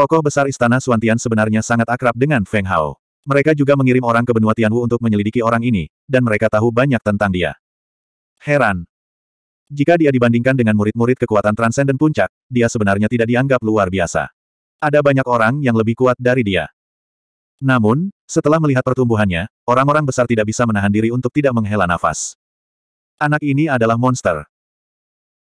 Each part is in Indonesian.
Tokoh besar Istana Suantian sebenarnya sangat akrab dengan Feng Hao. Mereka juga mengirim orang ke benua Tianwu untuk menyelidiki orang ini, dan mereka tahu banyak tentang dia. Heran. Jika dia dibandingkan dengan murid-murid kekuatan transenden puncak, dia sebenarnya tidak dianggap luar biasa. Ada banyak orang yang lebih kuat dari dia. Namun, setelah melihat pertumbuhannya, orang-orang besar tidak bisa menahan diri untuk tidak menghela nafas. Anak ini adalah monster.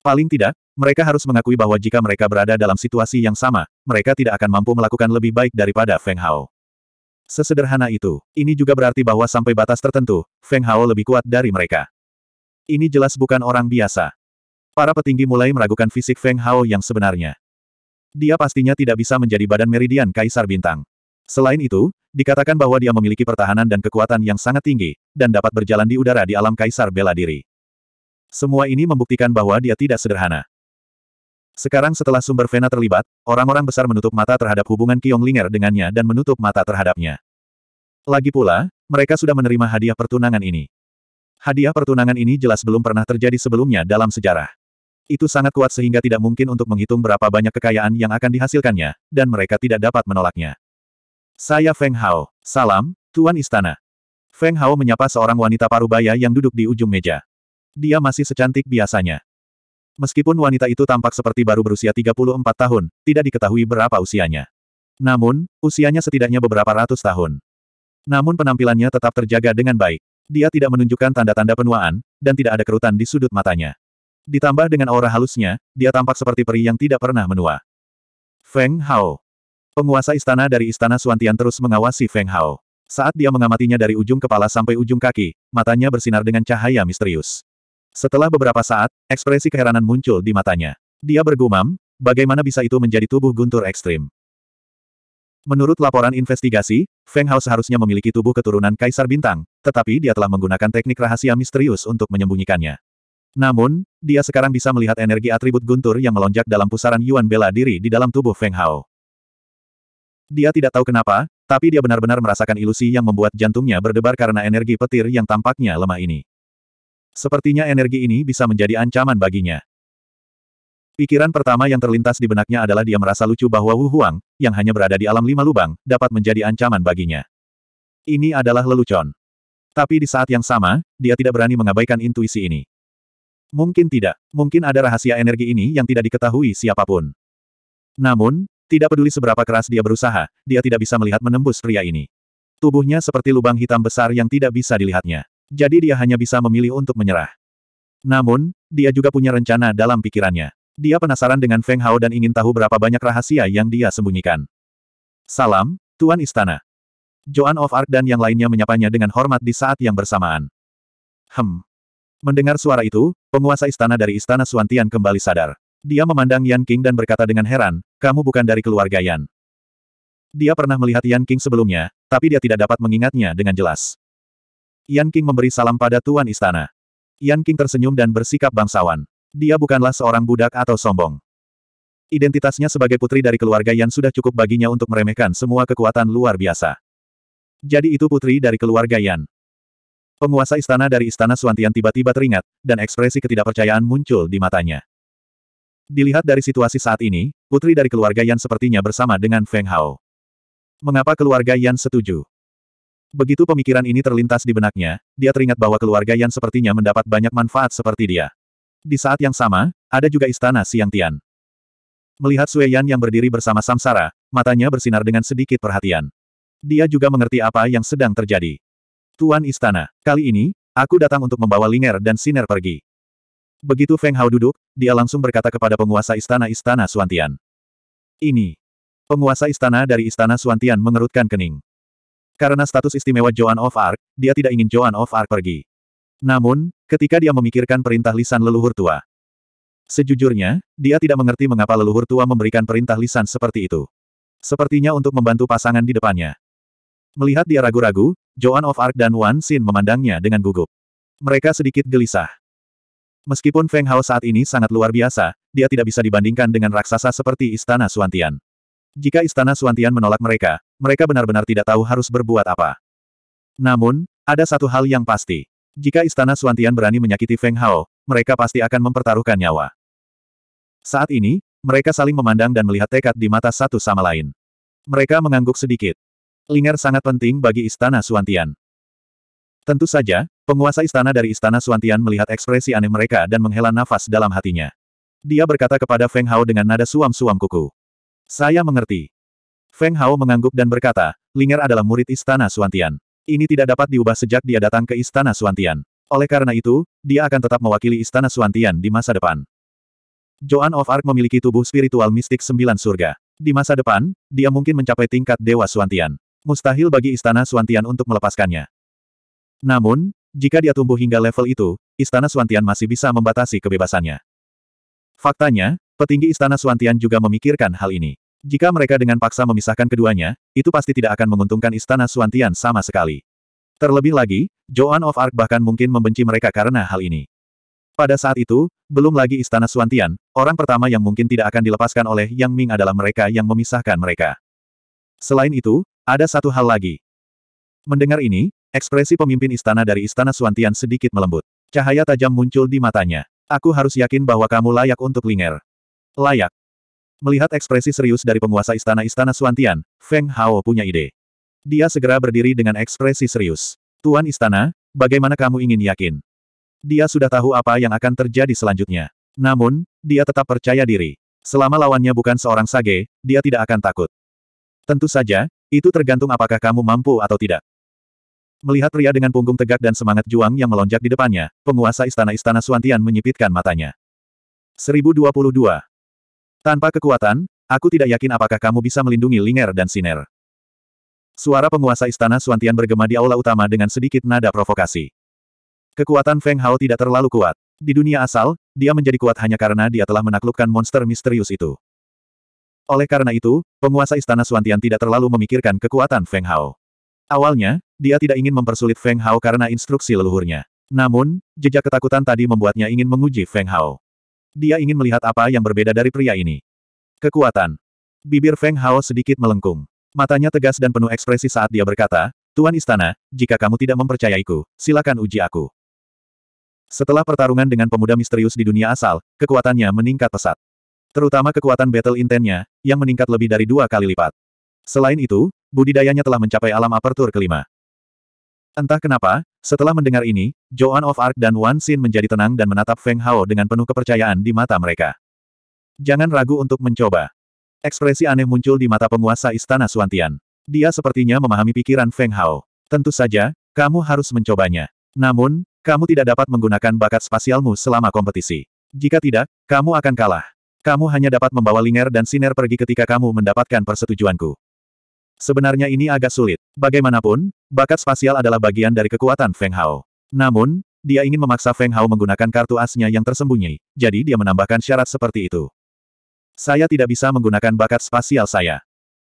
Paling tidak, mereka harus mengakui bahwa jika mereka berada dalam situasi yang sama, mereka tidak akan mampu melakukan lebih baik daripada Feng Hao. Sesederhana itu, ini juga berarti bahwa sampai batas tertentu, Feng Hao lebih kuat dari mereka. Ini jelas bukan orang biasa. Para petinggi mulai meragukan fisik Feng Hao yang sebenarnya. Dia pastinya tidak bisa menjadi badan meridian Kaisar Bintang. Selain itu, dikatakan bahwa dia memiliki pertahanan dan kekuatan yang sangat tinggi, dan dapat berjalan di udara di alam Kaisar Bela Diri. Semua ini membuktikan bahwa dia tidak sederhana. Sekarang setelah sumber Vena terlibat, orang-orang besar menutup mata terhadap hubungan Ling'er dengannya dan menutup mata terhadapnya. Lagi pula, mereka sudah menerima hadiah pertunangan ini. Hadiah pertunangan ini jelas belum pernah terjadi sebelumnya dalam sejarah. Itu sangat kuat sehingga tidak mungkin untuk menghitung berapa banyak kekayaan yang akan dihasilkannya, dan mereka tidak dapat menolaknya. Saya Feng Hao. Salam, Tuan Istana. Feng Hao menyapa seorang wanita parubaya yang duduk di ujung meja. Dia masih secantik biasanya. Meskipun wanita itu tampak seperti baru berusia 34 tahun, tidak diketahui berapa usianya. Namun, usianya setidaknya beberapa ratus tahun. Namun penampilannya tetap terjaga dengan baik. Dia tidak menunjukkan tanda-tanda penuaan, dan tidak ada kerutan di sudut matanya. Ditambah dengan aura halusnya, dia tampak seperti peri yang tidak pernah menua. Feng Hao. Penguasa istana dari istana Suantian terus mengawasi Feng Hao. Saat dia mengamatinya dari ujung kepala sampai ujung kaki, matanya bersinar dengan cahaya misterius. Setelah beberapa saat, ekspresi keheranan muncul di matanya. Dia bergumam, bagaimana bisa itu menjadi tubuh guntur ekstrim? Menurut laporan investigasi, Feng Hao seharusnya memiliki tubuh keturunan Kaisar Bintang, tetapi dia telah menggunakan teknik rahasia misterius untuk menyembunyikannya. Namun, dia sekarang bisa melihat energi atribut guntur yang melonjak dalam pusaran Yuan bela diri di dalam tubuh Feng Hao. Dia tidak tahu kenapa, tapi dia benar-benar merasakan ilusi yang membuat jantungnya berdebar karena energi petir yang tampaknya lemah ini. Sepertinya energi ini bisa menjadi ancaman baginya. Pikiran pertama yang terlintas di benaknya adalah dia merasa lucu bahwa Wu Huang, yang hanya berada di alam lima lubang, dapat menjadi ancaman baginya. Ini adalah lelucon. Tapi di saat yang sama, dia tidak berani mengabaikan intuisi ini. Mungkin tidak, mungkin ada rahasia energi ini yang tidak diketahui siapapun. Namun, tidak peduli seberapa keras dia berusaha, dia tidak bisa melihat menembus pria ini. Tubuhnya seperti lubang hitam besar yang tidak bisa dilihatnya. Jadi dia hanya bisa memilih untuk menyerah. Namun, dia juga punya rencana dalam pikirannya. Dia penasaran dengan Feng Hao dan ingin tahu berapa banyak rahasia yang dia sembunyikan. Salam, Tuan Istana. Joan of Arc dan yang lainnya menyapanya dengan hormat di saat yang bersamaan. Hem. Mendengar suara itu, penguasa istana dari Istana Suantian kembali sadar. Dia memandang Yan King dan berkata dengan heran, kamu bukan dari keluarga Yan. Dia pernah melihat Yan King sebelumnya, tapi dia tidak dapat mengingatnya dengan jelas. Yan King memberi salam pada Tuan Istana. Yan King tersenyum dan bersikap bangsawan. Dia bukanlah seorang budak atau sombong. Identitasnya sebagai putri dari keluarga Yan sudah cukup baginya untuk meremehkan semua kekuatan luar biasa. Jadi itu putri dari keluarga Yan. Penguasa istana dari istana Suantian tiba-tiba teringat, dan ekspresi ketidakpercayaan muncul di matanya. Dilihat dari situasi saat ini, putri dari keluarga Yan sepertinya bersama dengan Feng Hao. Mengapa keluarga Yan setuju? Begitu pemikiran ini terlintas di benaknya, dia teringat bahwa keluarga yang sepertinya mendapat banyak manfaat seperti dia. Di saat yang sama, ada juga istana Siang Tian. Melihat Sue Yan yang berdiri bersama Samsara, matanya bersinar dengan sedikit perhatian. Dia juga mengerti apa yang sedang terjadi. Tuan Istana, kali ini, aku datang untuk membawa Linger dan Siner pergi. Begitu Feng Hao duduk, dia langsung berkata kepada penguasa istana-istana Suantian. Ini. Penguasa istana dari istana Suantian mengerutkan kening. Karena status istimewa Joan of Arc, dia tidak ingin Joan of Arc pergi. Namun, ketika dia memikirkan perintah lisan leluhur tua, sejujurnya, dia tidak mengerti mengapa leluhur tua memberikan perintah lisan seperti itu. Sepertinya untuk membantu pasangan di depannya. Melihat dia ragu-ragu, Joan of Arc dan Wan Xin memandangnya dengan gugup. Mereka sedikit gelisah. Meskipun Feng Hao saat ini sangat luar biasa, dia tidak bisa dibandingkan dengan raksasa seperti Istana Suantian. Jika istana Suantian menolak mereka, mereka benar-benar tidak tahu harus berbuat apa. Namun, ada satu hal yang pasti. Jika istana Suantian berani menyakiti Feng Hao, mereka pasti akan mempertaruhkan nyawa. Saat ini, mereka saling memandang dan melihat tekad di mata satu sama lain. Mereka mengangguk sedikit. Linger sangat penting bagi istana Suantian. Tentu saja, penguasa istana dari istana Suantian melihat ekspresi aneh mereka dan menghela nafas dalam hatinya. Dia berkata kepada Feng Hao dengan nada suam-suam kuku. Saya mengerti. Feng Hao mengangguk dan berkata, Linger adalah murid Istana Suantian. Ini tidak dapat diubah sejak dia datang ke Istana Suantian. Oleh karena itu, dia akan tetap mewakili Istana Suantian di masa depan. Joan of Arc memiliki tubuh spiritual mistik sembilan surga. Di masa depan, dia mungkin mencapai tingkat Dewa Suantian. Mustahil bagi Istana Suantian untuk melepaskannya. Namun, jika dia tumbuh hingga level itu, Istana Suantian masih bisa membatasi kebebasannya. Faktanya, Petinggi Istana Suantian juga memikirkan hal ini. Jika mereka dengan paksa memisahkan keduanya, itu pasti tidak akan menguntungkan Istana Suantian sama sekali. Terlebih lagi, Joan of Arc bahkan mungkin membenci mereka karena hal ini. Pada saat itu, belum lagi Istana Suantian, orang pertama yang mungkin tidak akan dilepaskan oleh Yang Ming adalah mereka yang memisahkan mereka. Selain itu, ada satu hal lagi. Mendengar ini, ekspresi pemimpin istana dari Istana Suantian sedikit melembut. Cahaya tajam muncul di matanya. Aku harus yakin bahwa kamu layak untuk Linger. Layak. Melihat ekspresi serius dari penguasa istana-istana Suantian, Feng Hao punya ide. Dia segera berdiri dengan ekspresi serius. Tuan istana, bagaimana kamu ingin yakin? Dia sudah tahu apa yang akan terjadi selanjutnya. Namun, dia tetap percaya diri. Selama lawannya bukan seorang sage, dia tidak akan takut. Tentu saja, itu tergantung apakah kamu mampu atau tidak. Melihat pria dengan punggung tegak dan semangat juang yang melonjak di depannya, penguasa istana-istana Suantian menyipitkan matanya. 1022. Tanpa kekuatan, aku tidak yakin apakah kamu bisa melindungi Linger dan Siner. Suara penguasa istana Suantian bergema di aula utama dengan sedikit nada provokasi. Kekuatan Feng Hao tidak terlalu kuat. Di dunia asal, dia menjadi kuat hanya karena dia telah menaklukkan monster misterius itu. Oleh karena itu, penguasa istana Suantian tidak terlalu memikirkan kekuatan Feng Hao. Awalnya, dia tidak ingin mempersulit Feng Hao karena instruksi leluhurnya. Namun, jejak ketakutan tadi membuatnya ingin menguji Feng Hao. Dia ingin melihat apa yang berbeda dari pria ini. Kekuatan. Bibir Feng Hao sedikit melengkung. Matanya tegas dan penuh ekspresi saat dia berkata, Tuan Istana, jika kamu tidak mempercayaiku, silakan uji aku. Setelah pertarungan dengan pemuda misterius di dunia asal, kekuatannya meningkat pesat. Terutama kekuatan battle intentnya, yang meningkat lebih dari dua kali lipat. Selain itu, budidayanya telah mencapai alam apertur kelima. Entah kenapa, setelah mendengar ini, Joan of Arc dan Wan Xin menjadi tenang dan menatap Feng Hao dengan penuh kepercayaan di mata mereka. Jangan ragu untuk mencoba. Ekspresi aneh muncul di mata penguasa istana Suantian. Dia sepertinya memahami pikiran Feng Hao. Tentu saja, kamu harus mencobanya. Namun, kamu tidak dapat menggunakan bakat spasialmu selama kompetisi. Jika tidak, kamu akan kalah. Kamu hanya dapat membawa Linger dan Siner pergi ketika kamu mendapatkan persetujuanku. Sebenarnya ini agak sulit. Bagaimanapun, bakat spasial adalah bagian dari kekuatan Feng Hao. Namun, dia ingin memaksa Feng Hao menggunakan kartu asnya yang tersembunyi, jadi dia menambahkan syarat seperti itu. Saya tidak bisa menggunakan bakat spasial saya.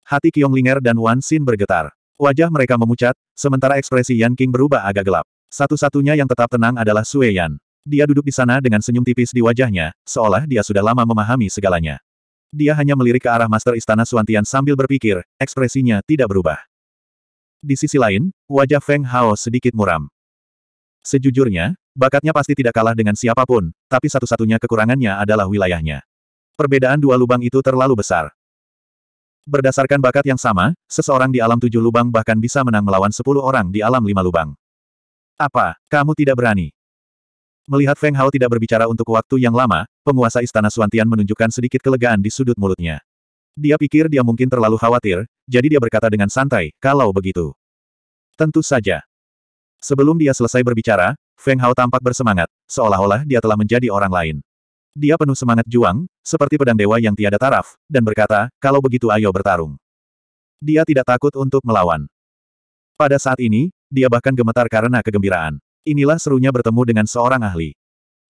Hati Kiong Linger dan Wan Xin bergetar. Wajah mereka memucat, sementara ekspresi Yan King berubah agak gelap. Satu-satunya yang tetap tenang adalah Sue Yan. Dia duduk di sana dengan senyum tipis di wajahnya, seolah dia sudah lama memahami segalanya. Dia hanya melirik ke arah Master Istana Suantian sambil berpikir, ekspresinya tidak berubah. Di sisi lain, wajah Feng Hao sedikit muram. Sejujurnya, bakatnya pasti tidak kalah dengan siapapun, tapi satu-satunya kekurangannya adalah wilayahnya. Perbedaan dua lubang itu terlalu besar. Berdasarkan bakat yang sama, seseorang di alam tujuh lubang bahkan bisa menang melawan sepuluh orang di alam lima lubang. Apa, kamu tidak berani? Melihat Feng Hao tidak berbicara untuk waktu yang lama, penguasa istana Suantian menunjukkan sedikit kelegaan di sudut mulutnya. Dia pikir dia mungkin terlalu khawatir, jadi dia berkata dengan santai, kalau begitu. Tentu saja. Sebelum dia selesai berbicara, Feng Hao tampak bersemangat, seolah-olah dia telah menjadi orang lain. Dia penuh semangat juang, seperti pedang dewa yang tiada taraf, dan berkata, kalau begitu ayo bertarung. Dia tidak takut untuk melawan. Pada saat ini, dia bahkan gemetar karena kegembiraan. Inilah serunya bertemu dengan seorang ahli.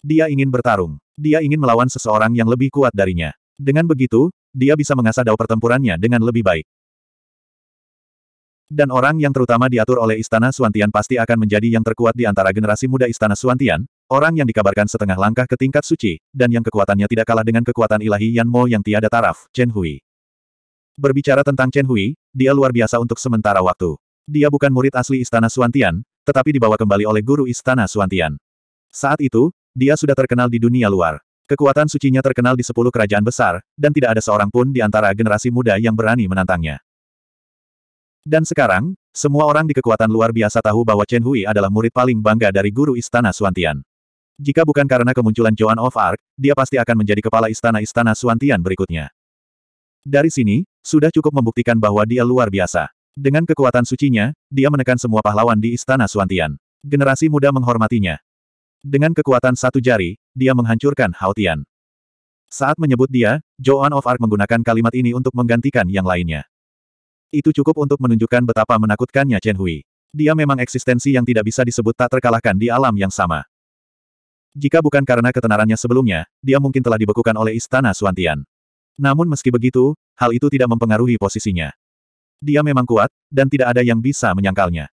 Dia ingin bertarung. Dia ingin melawan seseorang yang lebih kuat darinya. Dengan begitu, dia bisa mengasah dao pertempurannya dengan lebih baik. Dan orang yang terutama diatur oleh Istana Suantian pasti akan menjadi yang terkuat di antara generasi muda Istana Suantian, orang yang dikabarkan setengah langkah ke tingkat suci, dan yang kekuatannya tidak kalah dengan kekuatan ilahi Yan Mo yang tiada taraf, Chen Hui. Berbicara tentang Chen Hui, dia luar biasa untuk sementara waktu. Dia bukan murid asli Istana Suantian, tetapi dibawa kembali oleh guru istana Suantian. Saat itu, dia sudah terkenal di dunia luar. Kekuatan sucinya terkenal di sepuluh kerajaan besar, dan tidak ada seorang pun di antara generasi muda yang berani menantangnya. Dan sekarang, semua orang di kekuatan luar biasa tahu bahwa Chen Hui adalah murid paling bangga dari guru istana Suantian. Jika bukan karena kemunculan Joan of Arc, dia pasti akan menjadi kepala istana-istana Suantian berikutnya. Dari sini, sudah cukup membuktikan bahwa dia luar biasa. Dengan kekuatan sucinya, dia menekan semua pahlawan di istana Suantian. Generasi muda menghormatinya. Dengan kekuatan satu jari, dia menghancurkan Haotian. Saat menyebut dia, Joan of Arc menggunakan kalimat ini untuk menggantikan yang lainnya. Itu cukup untuk menunjukkan betapa menakutkannya Chen Hui. Dia memang eksistensi yang tidak bisa disebut tak terkalahkan di alam yang sama. Jika bukan karena ketenarannya sebelumnya, dia mungkin telah dibekukan oleh istana Suantian. Namun meski begitu, hal itu tidak mempengaruhi posisinya. Dia memang kuat, dan tidak ada yang bisa menyangkalnya.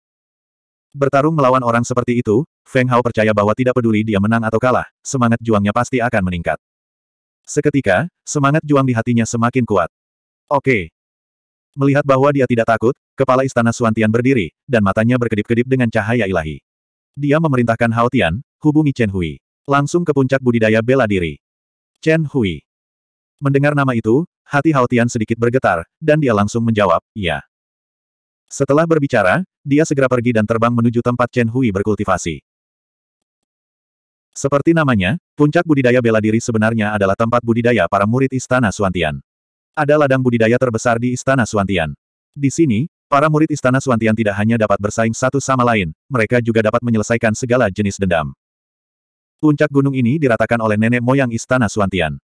Bertarung melawan orang seperti itu, Feng Hao percaya bahwa tidak peduli dia menang atau kalah, semangat juangnya pasti akan meningkat. Seketika, semangat juang di hatinya semakin kuat. Oke. Melihat bahwa dia tidak takut, kepala istana Suantian berdiri, dan matanya berkedip-kedip dengan cahaya ilahi. Dia memerintahkan Hao Tian, hubungi Chen Hui. Langsung ke puncak budidaya bela diri. Chen Hui. Mendengar nama itu, Hati Haotian sedikit bergetar, dan dia langsung menjawab, iya. Setelah berbicara, dia segera pergi dan terbang menuju tempat Chen Hui berkultivasi. Seperti namanya, puncak budidaya bela diri sebenarnya adalah tempat budidaya para murid Istana Suantian. Ada ladang budidaya terbesar di Istana Suantian. Di sini, para murid Istana Suantian tidak hanya dapat bersaing satu sama lain, mereka juga dapat menyelesaikan segala jenis dendam. Puncak gunung ini diratakan oleh nenek moyang Istana Suantian.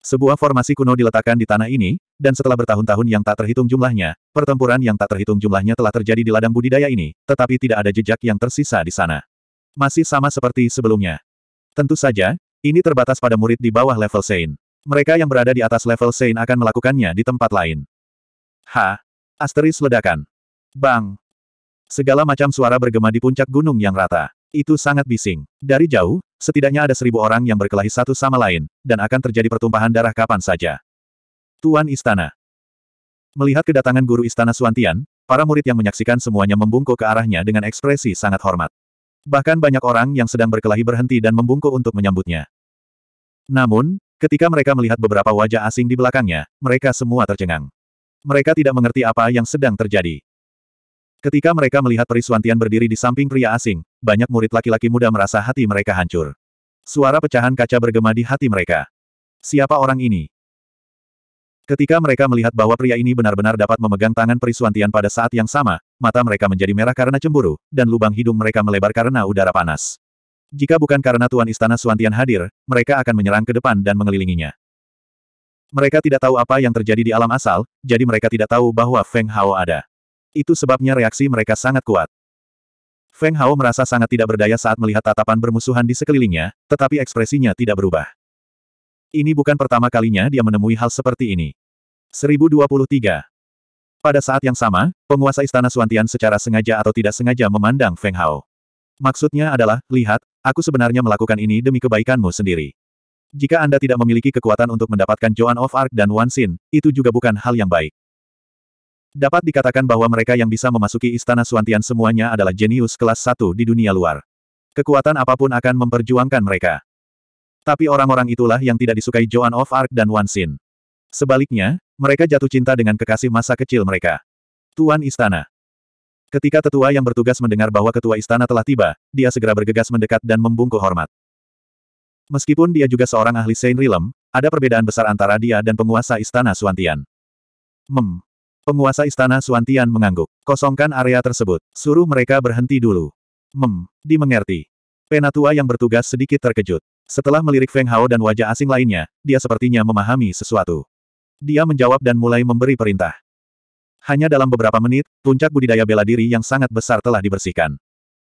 Sebuah formasi kuno diletakkan di tanah ini, dan setelah bertahun-tahun yang tak terhitung jumlahnya, pertempuran yang tak terhitung jumlahnya telah terjadi di ladang budidaya ini, tetapi tidak ada jejak yang tersisa di sana. Masih sama seperti sebelumnya. Tentu saja, ini terbatas pada murid di bawah level Sein. Mereka yang berada di atas level Sein akan melakukannya di tempat lain. Ha! Asteris ledakan. Bang! Segala macam suara bergema di puncak gunung yang rata. Itu sangat bising. Dari jauh, setidaknya ada seribu orang yang berkelahi satu sama lain, dan akan terjadi pertumpahan darah kapan saja. Tuan Istana Melihat kedatangan guru Istana Suantian, para murid yang menyaksikan semuanya membungkuk ke arahnya dengan ekspresi sangat hormat. Bahkan banyak orang yang sedang berkelahi berhenti dan membungkuk untuk menyambutnya. Namun, ketika mereka melihat beberapa wajah asing di belakangnya, mereka semua tercengang. Mereka tidak mengerti apa yang sedang terjadi. Ketika mereka melihat peri Suantian berdiri di samping pria asing, banyak murid laki-laki muda merasa hati mereka hancur. Suara pecahan kaca bergema di hati mereka. Siapa orang ini? Ketika mereka melihat bahwa pria ini benar-benar dapat memegang tangan peri Suantian pada saat yang sama, mata mereka menjadi merah karena cemburu, dan lubang hidung mereka melebar karena udara panas. Jika bukan karena Tuan Istana Suantian hadir, mereka akan menyerang ke depan dan mengelilinginya. Mereka tidak tahu apa yang terjadi di alam asal, jadi mereka tidak tahu bahwa Feng Hao ada. Itu sebabnya reaksi mereka sangat kuat. Feng Hao merasa sangat tidak berdaya saat melihat tatapan bermusuhan di sekelilingnya, tetapi ekspresinya tidak berubah. Ini bukan pertama kalinya dia menemui hal seperti ini. 1023. Pada saat yang sama, penguasa istana Suantian secara sengaja atau tidak sengaja memandang Feng Hao. Maksudnya adalah, lihat, aku sebenarnya melakukan ini demi kebaikanmu sendiri. Jika Anda tidak memiliki kekuatan untuk mendapatkan Joan of Arc dan Wan Xin, itu juga bukan hal yang baik. Dapat dikatakan bahwa mereka yang bisa memasuki Istana Suantian semuanya adalah jenius kelas satu di dunia luar. Kekuatan apapun akan memperjuangkan mereka. Tapi orang-orang itulah yang tidak disukai Joan of Arc dan Wan Xin. Sebaliknya, mereka jatuh cinta dengan kekasih masa kecil mereka. Tuan Istana. Ketika tetua yang bertugas mendengar bahwa ketua istana telah tiba, dia segera bergegas mendekat dan membungkuk hormat. Meskipun dia juga seorang ahli Saint Realm, ada perbedaan besar antara dia dan penguasa istana Suantian. Mem, Penguasa istana Suantian mengangguk. Kosongkan area tersebut. Suruh mereka berhenti dulu. Mem, dimengerti. Penatua yang bertugas sedikit terkejut. Setelah melirik Feng Hao dan wajah asing lainnya, dia sepertinya memahami sesuatu. Dia menjawab dan mulai memberi perintah. Hanya dalam beberapa menit, puncak budidaya bela diri yang sangat besar telah dibersihkan.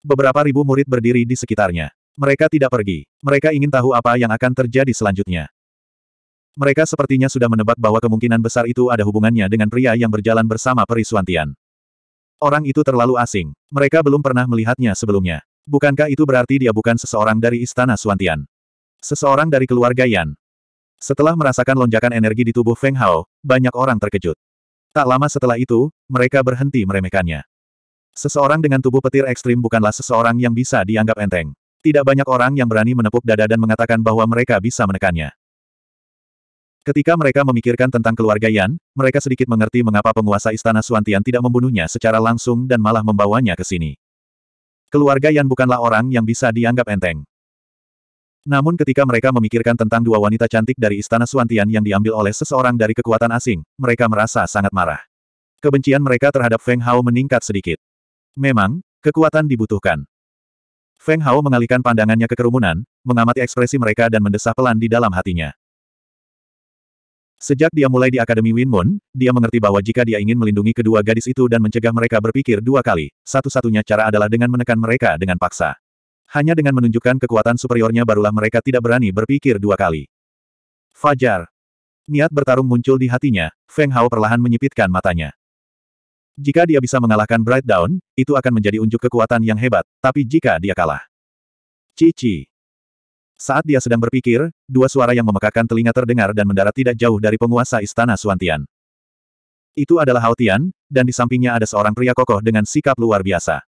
Beberapa ribu murid berdiri di sekitarnya. Mereka tidak pergi. Mereka ingin tahu apa yang akan terjadi selanjutnya. Mereka sepertinya sudah menebak bahwa kemungkinan besar itu ada hubungannya dengan pria yang berjalan bersama peri Suantian. Orang itu terlalu asing. Mereka belum pernah melihatnya sebelumnya. Bukankah itu berarti dia bukan seseorang dari Istana Suantian? Seseorang dari keluarga Yan. Setelah merasakan lonjakan energi di tubuh Feng Hao, banyak orang terkejut. Tak lama setelah itu, mereka berhenti meremehkannya. Seseorang dengan tubuh petir ekstrim bukanlah seseorang yang bisa dianggap enteng. Tidak banyak orang yang berani menepuk dada dan mengatakan bahwa mereka bisa menekannya. Ketika mereka memikirkan tentang keluarga Yan, mereka sedikit mengerti mengapa penguasa istana Suantian tidak membunuhnya secara langsung dan malah membawanya ke sini. Keluarga Yan bukanlah orang yang bisa dianggap enteng. Namun ketika mereka memikirkan tentang dua wanita cantik dari istana Suantian yang diambil oleh seseorang dari kekuatan asing, mereka merasa sangat marah. Kebencian mereka terhadap Feng Hao meningkat sedikit. Memang, kekuatan dibutuhkan. Feng Hao mengalihkan pandangannya ke kerumunan, mengamati ekspresi mereka dan mendesah pelan di dalam hatinya. Sejak dia mulai di Akademi Win Moon, dia mengerti bahwa jika dia ingin melindungi kedua gadis itu dan mencegah mereka berpikir dua kali, satu-satunya cara adalah dengan menekan mereka dengan paksa. Hanya dengan menunjukkan kekuatan superiornya barulah mereka tidak berani berpikir dua kali. Fajar. Niat bertarung muncul di hatinya, Feng Hao perlahan menyipitkan matanya. Jika dia bisa mengalahkan Bright Dawn, itu akan menjadi unjuk kekuatan yang hebat, tapi jika dia kalah. Cici. Saat dia sedang berpikir, dua suara yang memekakan telinga terdengar dan mendarat tidak jauh dari penguasa istana Suantian. Itu adalah Hao dan di sampingnya ada seorang pria kokoh dengan sikap luar biasa.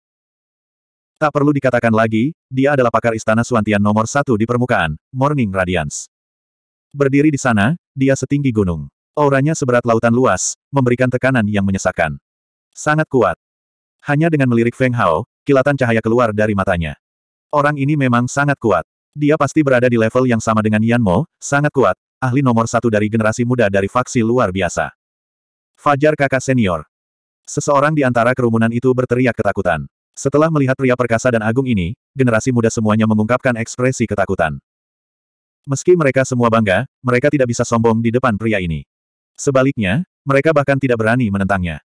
Tak perlu dikatakan lagi, dia adalah pakar istana Suantian nomor satu di permukaan, Morning Radiance. Berdiri di sana, dia setinggi gunung. Auranya seberat lautan luas, memberikan tekanan yang menyesakkan. Sangat kuat. Hanya dengan melirik Feng Hao, kilatan cahaya keluar dari matanya. Orang ini memang sangat kuat. Dia pasti berada di level yang sama dengan Yan Mo, sangat kuat, ahli nomor satu dari generasi muda dari faksi luar biasa. Fajar kakak senior. Seseorang di antara kerumunan itu berteriak ketakutan. Setelah melihat pria perkasa dan agung ini, generasi muda semuanya mengungkapkan ekspresi ketakutan. Meski mereka semua bangga, mereka tidak bisa sombong di depan pria ini. Sebaliknya, mereka bahkan tidak berani menentangnya.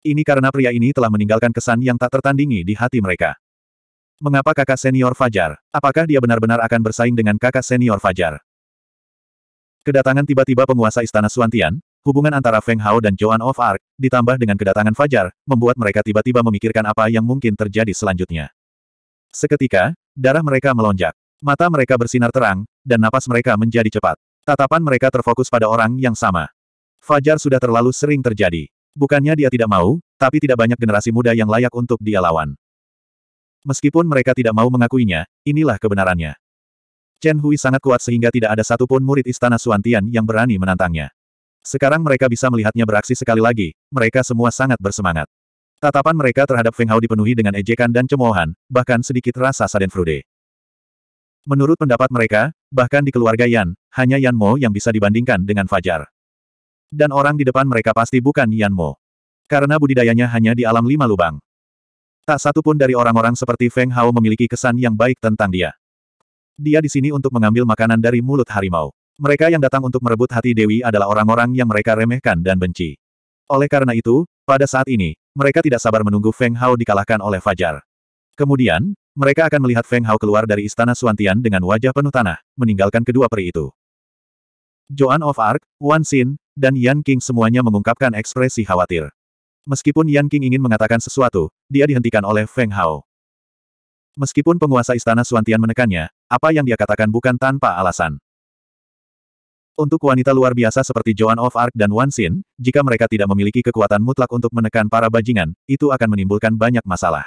Ini karena pria ini telah meninggalkan kesan yang tak tertandingi di hati mereka. Mengapa kakak senior Fajar? Apakah dia benar-benar akan bersaing dengan kakak senior Fajar? Kedatangan tiba-tiba penguasa Istana Suantian, hubungan antara Feng Hao dan Joan of Arc, ditambah dengan kedatangan Fajar, membuat mereka tiba-tiba memikirkan apa yang mungkin terjadi selanjutnya. Seketika, darah mereka melonjak. Mata mereka bersinar terang, dan napas mereka menjadi cepat. Tatapan mereka terfokus pada orang yang sama. Fajar sudah terlalu sering terjadi. Bukannya dia tidak mau, tapi tidak banyak generasi muda yang layak untuk dia lawan. Meskipun mereka tidak mau mengakuinya, inilah kebenarannya. Chen Hui sangat kuat sehingga tidak ada satupun murid istana Suantian yang berani menantangnya. Sekarang mereka bisa melihatnya beraksi sekali lagi, mereka semua sangat bersemangat. Tatapan mereka terhadap Feng Hao dipenuhi dengan ejekan dan cemoohan, bahkan sedikit rasa frude. Menurut pendapat mereka, bahkan di keluarga Yan, hanya Yan Mo yang bisa dibandingkan dengan Fajar. Dan orang di depan mereka pasti bukan Yan Mo. Karena budidayanya hanya di alam lima lubang. Tak satu pun dari orang-orang seperti Feng Hao memiliki kesan yang baik tentang dia. Dia di sini untuk mengambil makanan dari mulut harimau. Mereka yang datang untuk merebut hati Dewi adalah orang-orang yang mereka remehkan dan benci. Oleh karena itu, pada saat ini, mereka tidak sabar menunggu Feng Hao dikalahkan oleh Fajar. Kemudian, mereka akan melihat Feng Hao keluar dari istana Suantian dengan wajah penuh tanah, meninggalkan kedua peri itu. Joan of Arc, Wan Xin, dan Yan King semuanya mengungkapkan ekspresi khawatir. Meskipun Yan King ingin mengatakan sesuatu, dia dihentikan oleh Feng Hao. Meskipun penguasa istana Suantian menekannya, apa yang dia katakan bukan tanpa alasan. Untuk wanita luar biasa seperti Joan of Arc dan Wan Xin, jika mereka tidak memiliki kekuatan mutlak untuk menekan para bajingan, itu akan menimbulkan banyak masalah.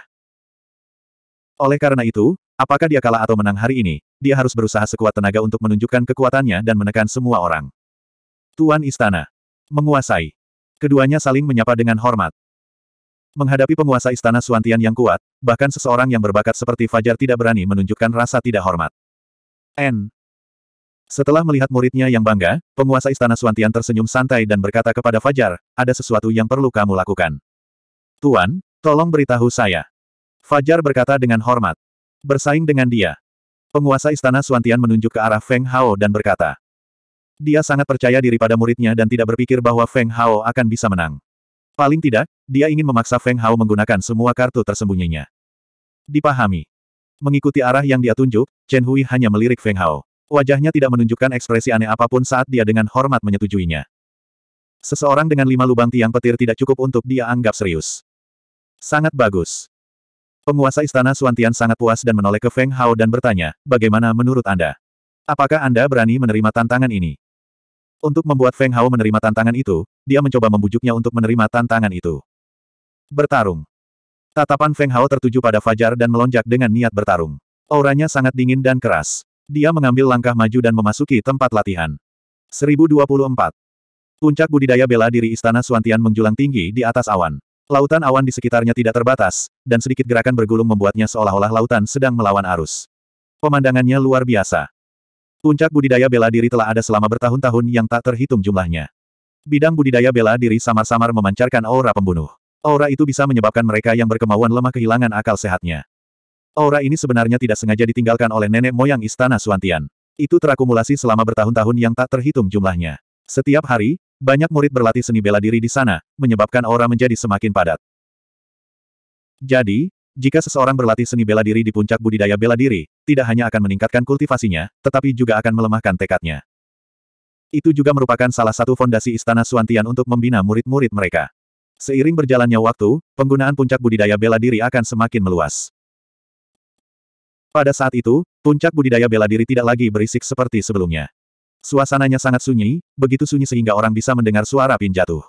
Oleh karena itu, apakah dia kalah atau menang hari ini, dia harus berusaha sekuat tenaga untuk menunjukkan kekuatannya dan menekan semua orang. Tuan Istana. Menguasai. Keduanya saling menyapa dengan hormat. Menghadapi penguasa istana Suantian yang kuat, bahkan seseorang yang berbakat seperti Fajar tidak berani menunjukkan rasa tidak hormat. N. Setelah melihat muridnya yang bangga, penguasa istana Suantian tersenyum santai dan berkata kepada Fajar, ada sesuatu yang perlu kamu lakukan. Tuan, tolong beritahu saya. Fajar berkata dengan hormat. Bersaing dengan dia. Penguasa istana Suantian menunjuk ke arah Feng Hao dan berkata, dia sangat percaya diri pada muridnya dan tidak berpikir bahwa Feng Hao akan bisa menang. Paling tidak, dia ingin memaksa Feng Hao menggunakan semua kartu tersembunyinya. Dipahami. Mengikuti arah yang dia tunjuk, Chen Hui hanya melirik Feng Hao. Wajahnya tidak menunjukkan ekspresi aneh apapun saat dia dengan hormat menyetujuinya. Seseorang dengan lima lubang tiang petir tidak cukup untuk dia anggap serius. Sangat bagus. Penguasa istana Suantian sangat puas dan menoleh ke Feng Hao dan bertanya, bagaimana menurut Anda? Apakah Anda berani menerima tantangan ini? Untuk membuat Feng Hao menerima tantangan itu, dia mencoba membujuknya untuk menerima tantangan itu. Bertarung. Tatapan Feng Hao tertuju pada Fajar dan melonjak dengan niat bertarung. Auranya sangat dingin dan keras. Dia mengambil langkah maju dan memasuki tempat latihan. 1024. Puncak budidaya bela diri Istana Suantian menjulang tinggi di atas awan. Lautan awan di sekitarnya tidak terbatas, dan sedikit gerakan bergulung membuatnya seolah-olah lautan sedang melawan arus. Pemandangannya luar biasa. Puncak budidaya bela diri telah ada selama bertahun-tahun yang tak terhitung jumlahnya. Bidang budidaya bela diri samar-samar memancarkan aura pembunuh. Aura itu bisa menyebabkan mereka yang berkemauan lemah kehilangan akal sehatnya. Aura ini sebenarnya tidak sengaja ditinggalkan oleh nenek moyang istana Suantian. Itu terakumulasi selama bertahun-tahun yang tak terhitung jumlahnya. Setiap hari, banyak murid berlatih seni bela diri di sana, menyebabkan aura menjadi semakin padat. Jadi, jika seseorang berlatih seni bela diri di puncak budidaya bela diri, tidak hanya akan meningkatkan kultivasinya, tetapi juga akan melemahkan tekadnya. Itu juga merupakan salah satu fondasi Istana Suantian untuk membina murid-murid mereka. Seiring berjalannya waktu, penggunaan puncak budidaya bela diri akan semakin meluas. Pada saat itu, puncak budidaya bela diri tidak lagi berisik seperti sebelumnya. Suasananya sangat sunyi, begitu sunyi sehingga orang bisa mendengar suara pin jatuh.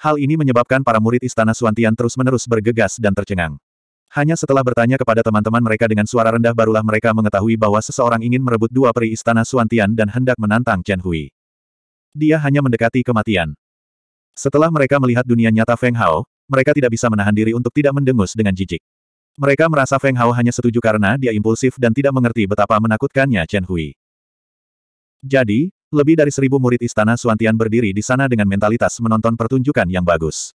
Hal ini menyebabkan para murid Istana Suantian terus-menerus bergegas dan tercengang. Hanya setelah bertanya kepada teman-teman mereka dengan suara rendah barulah mereka mengetahui bahwa seseorang ingin merebut dua peri istana Suantian dan hendak menantang Chen Hui. Dia hanya mendekati kematian. Setelah mereka melihat dunia nyata Feng Hao, mereka tidak bisa menahan diri untuk tidak mendengus dengan jijik. Mereka merasa Feng Hao hanya setuju karena dia impulsif dan tidak mengerti betapa menakutkannya Chen Hui. Jadi, lebih dari seribu murid istana Suantian berdiri di sana dengan mentalitas menonton pertunjukan yang bagus.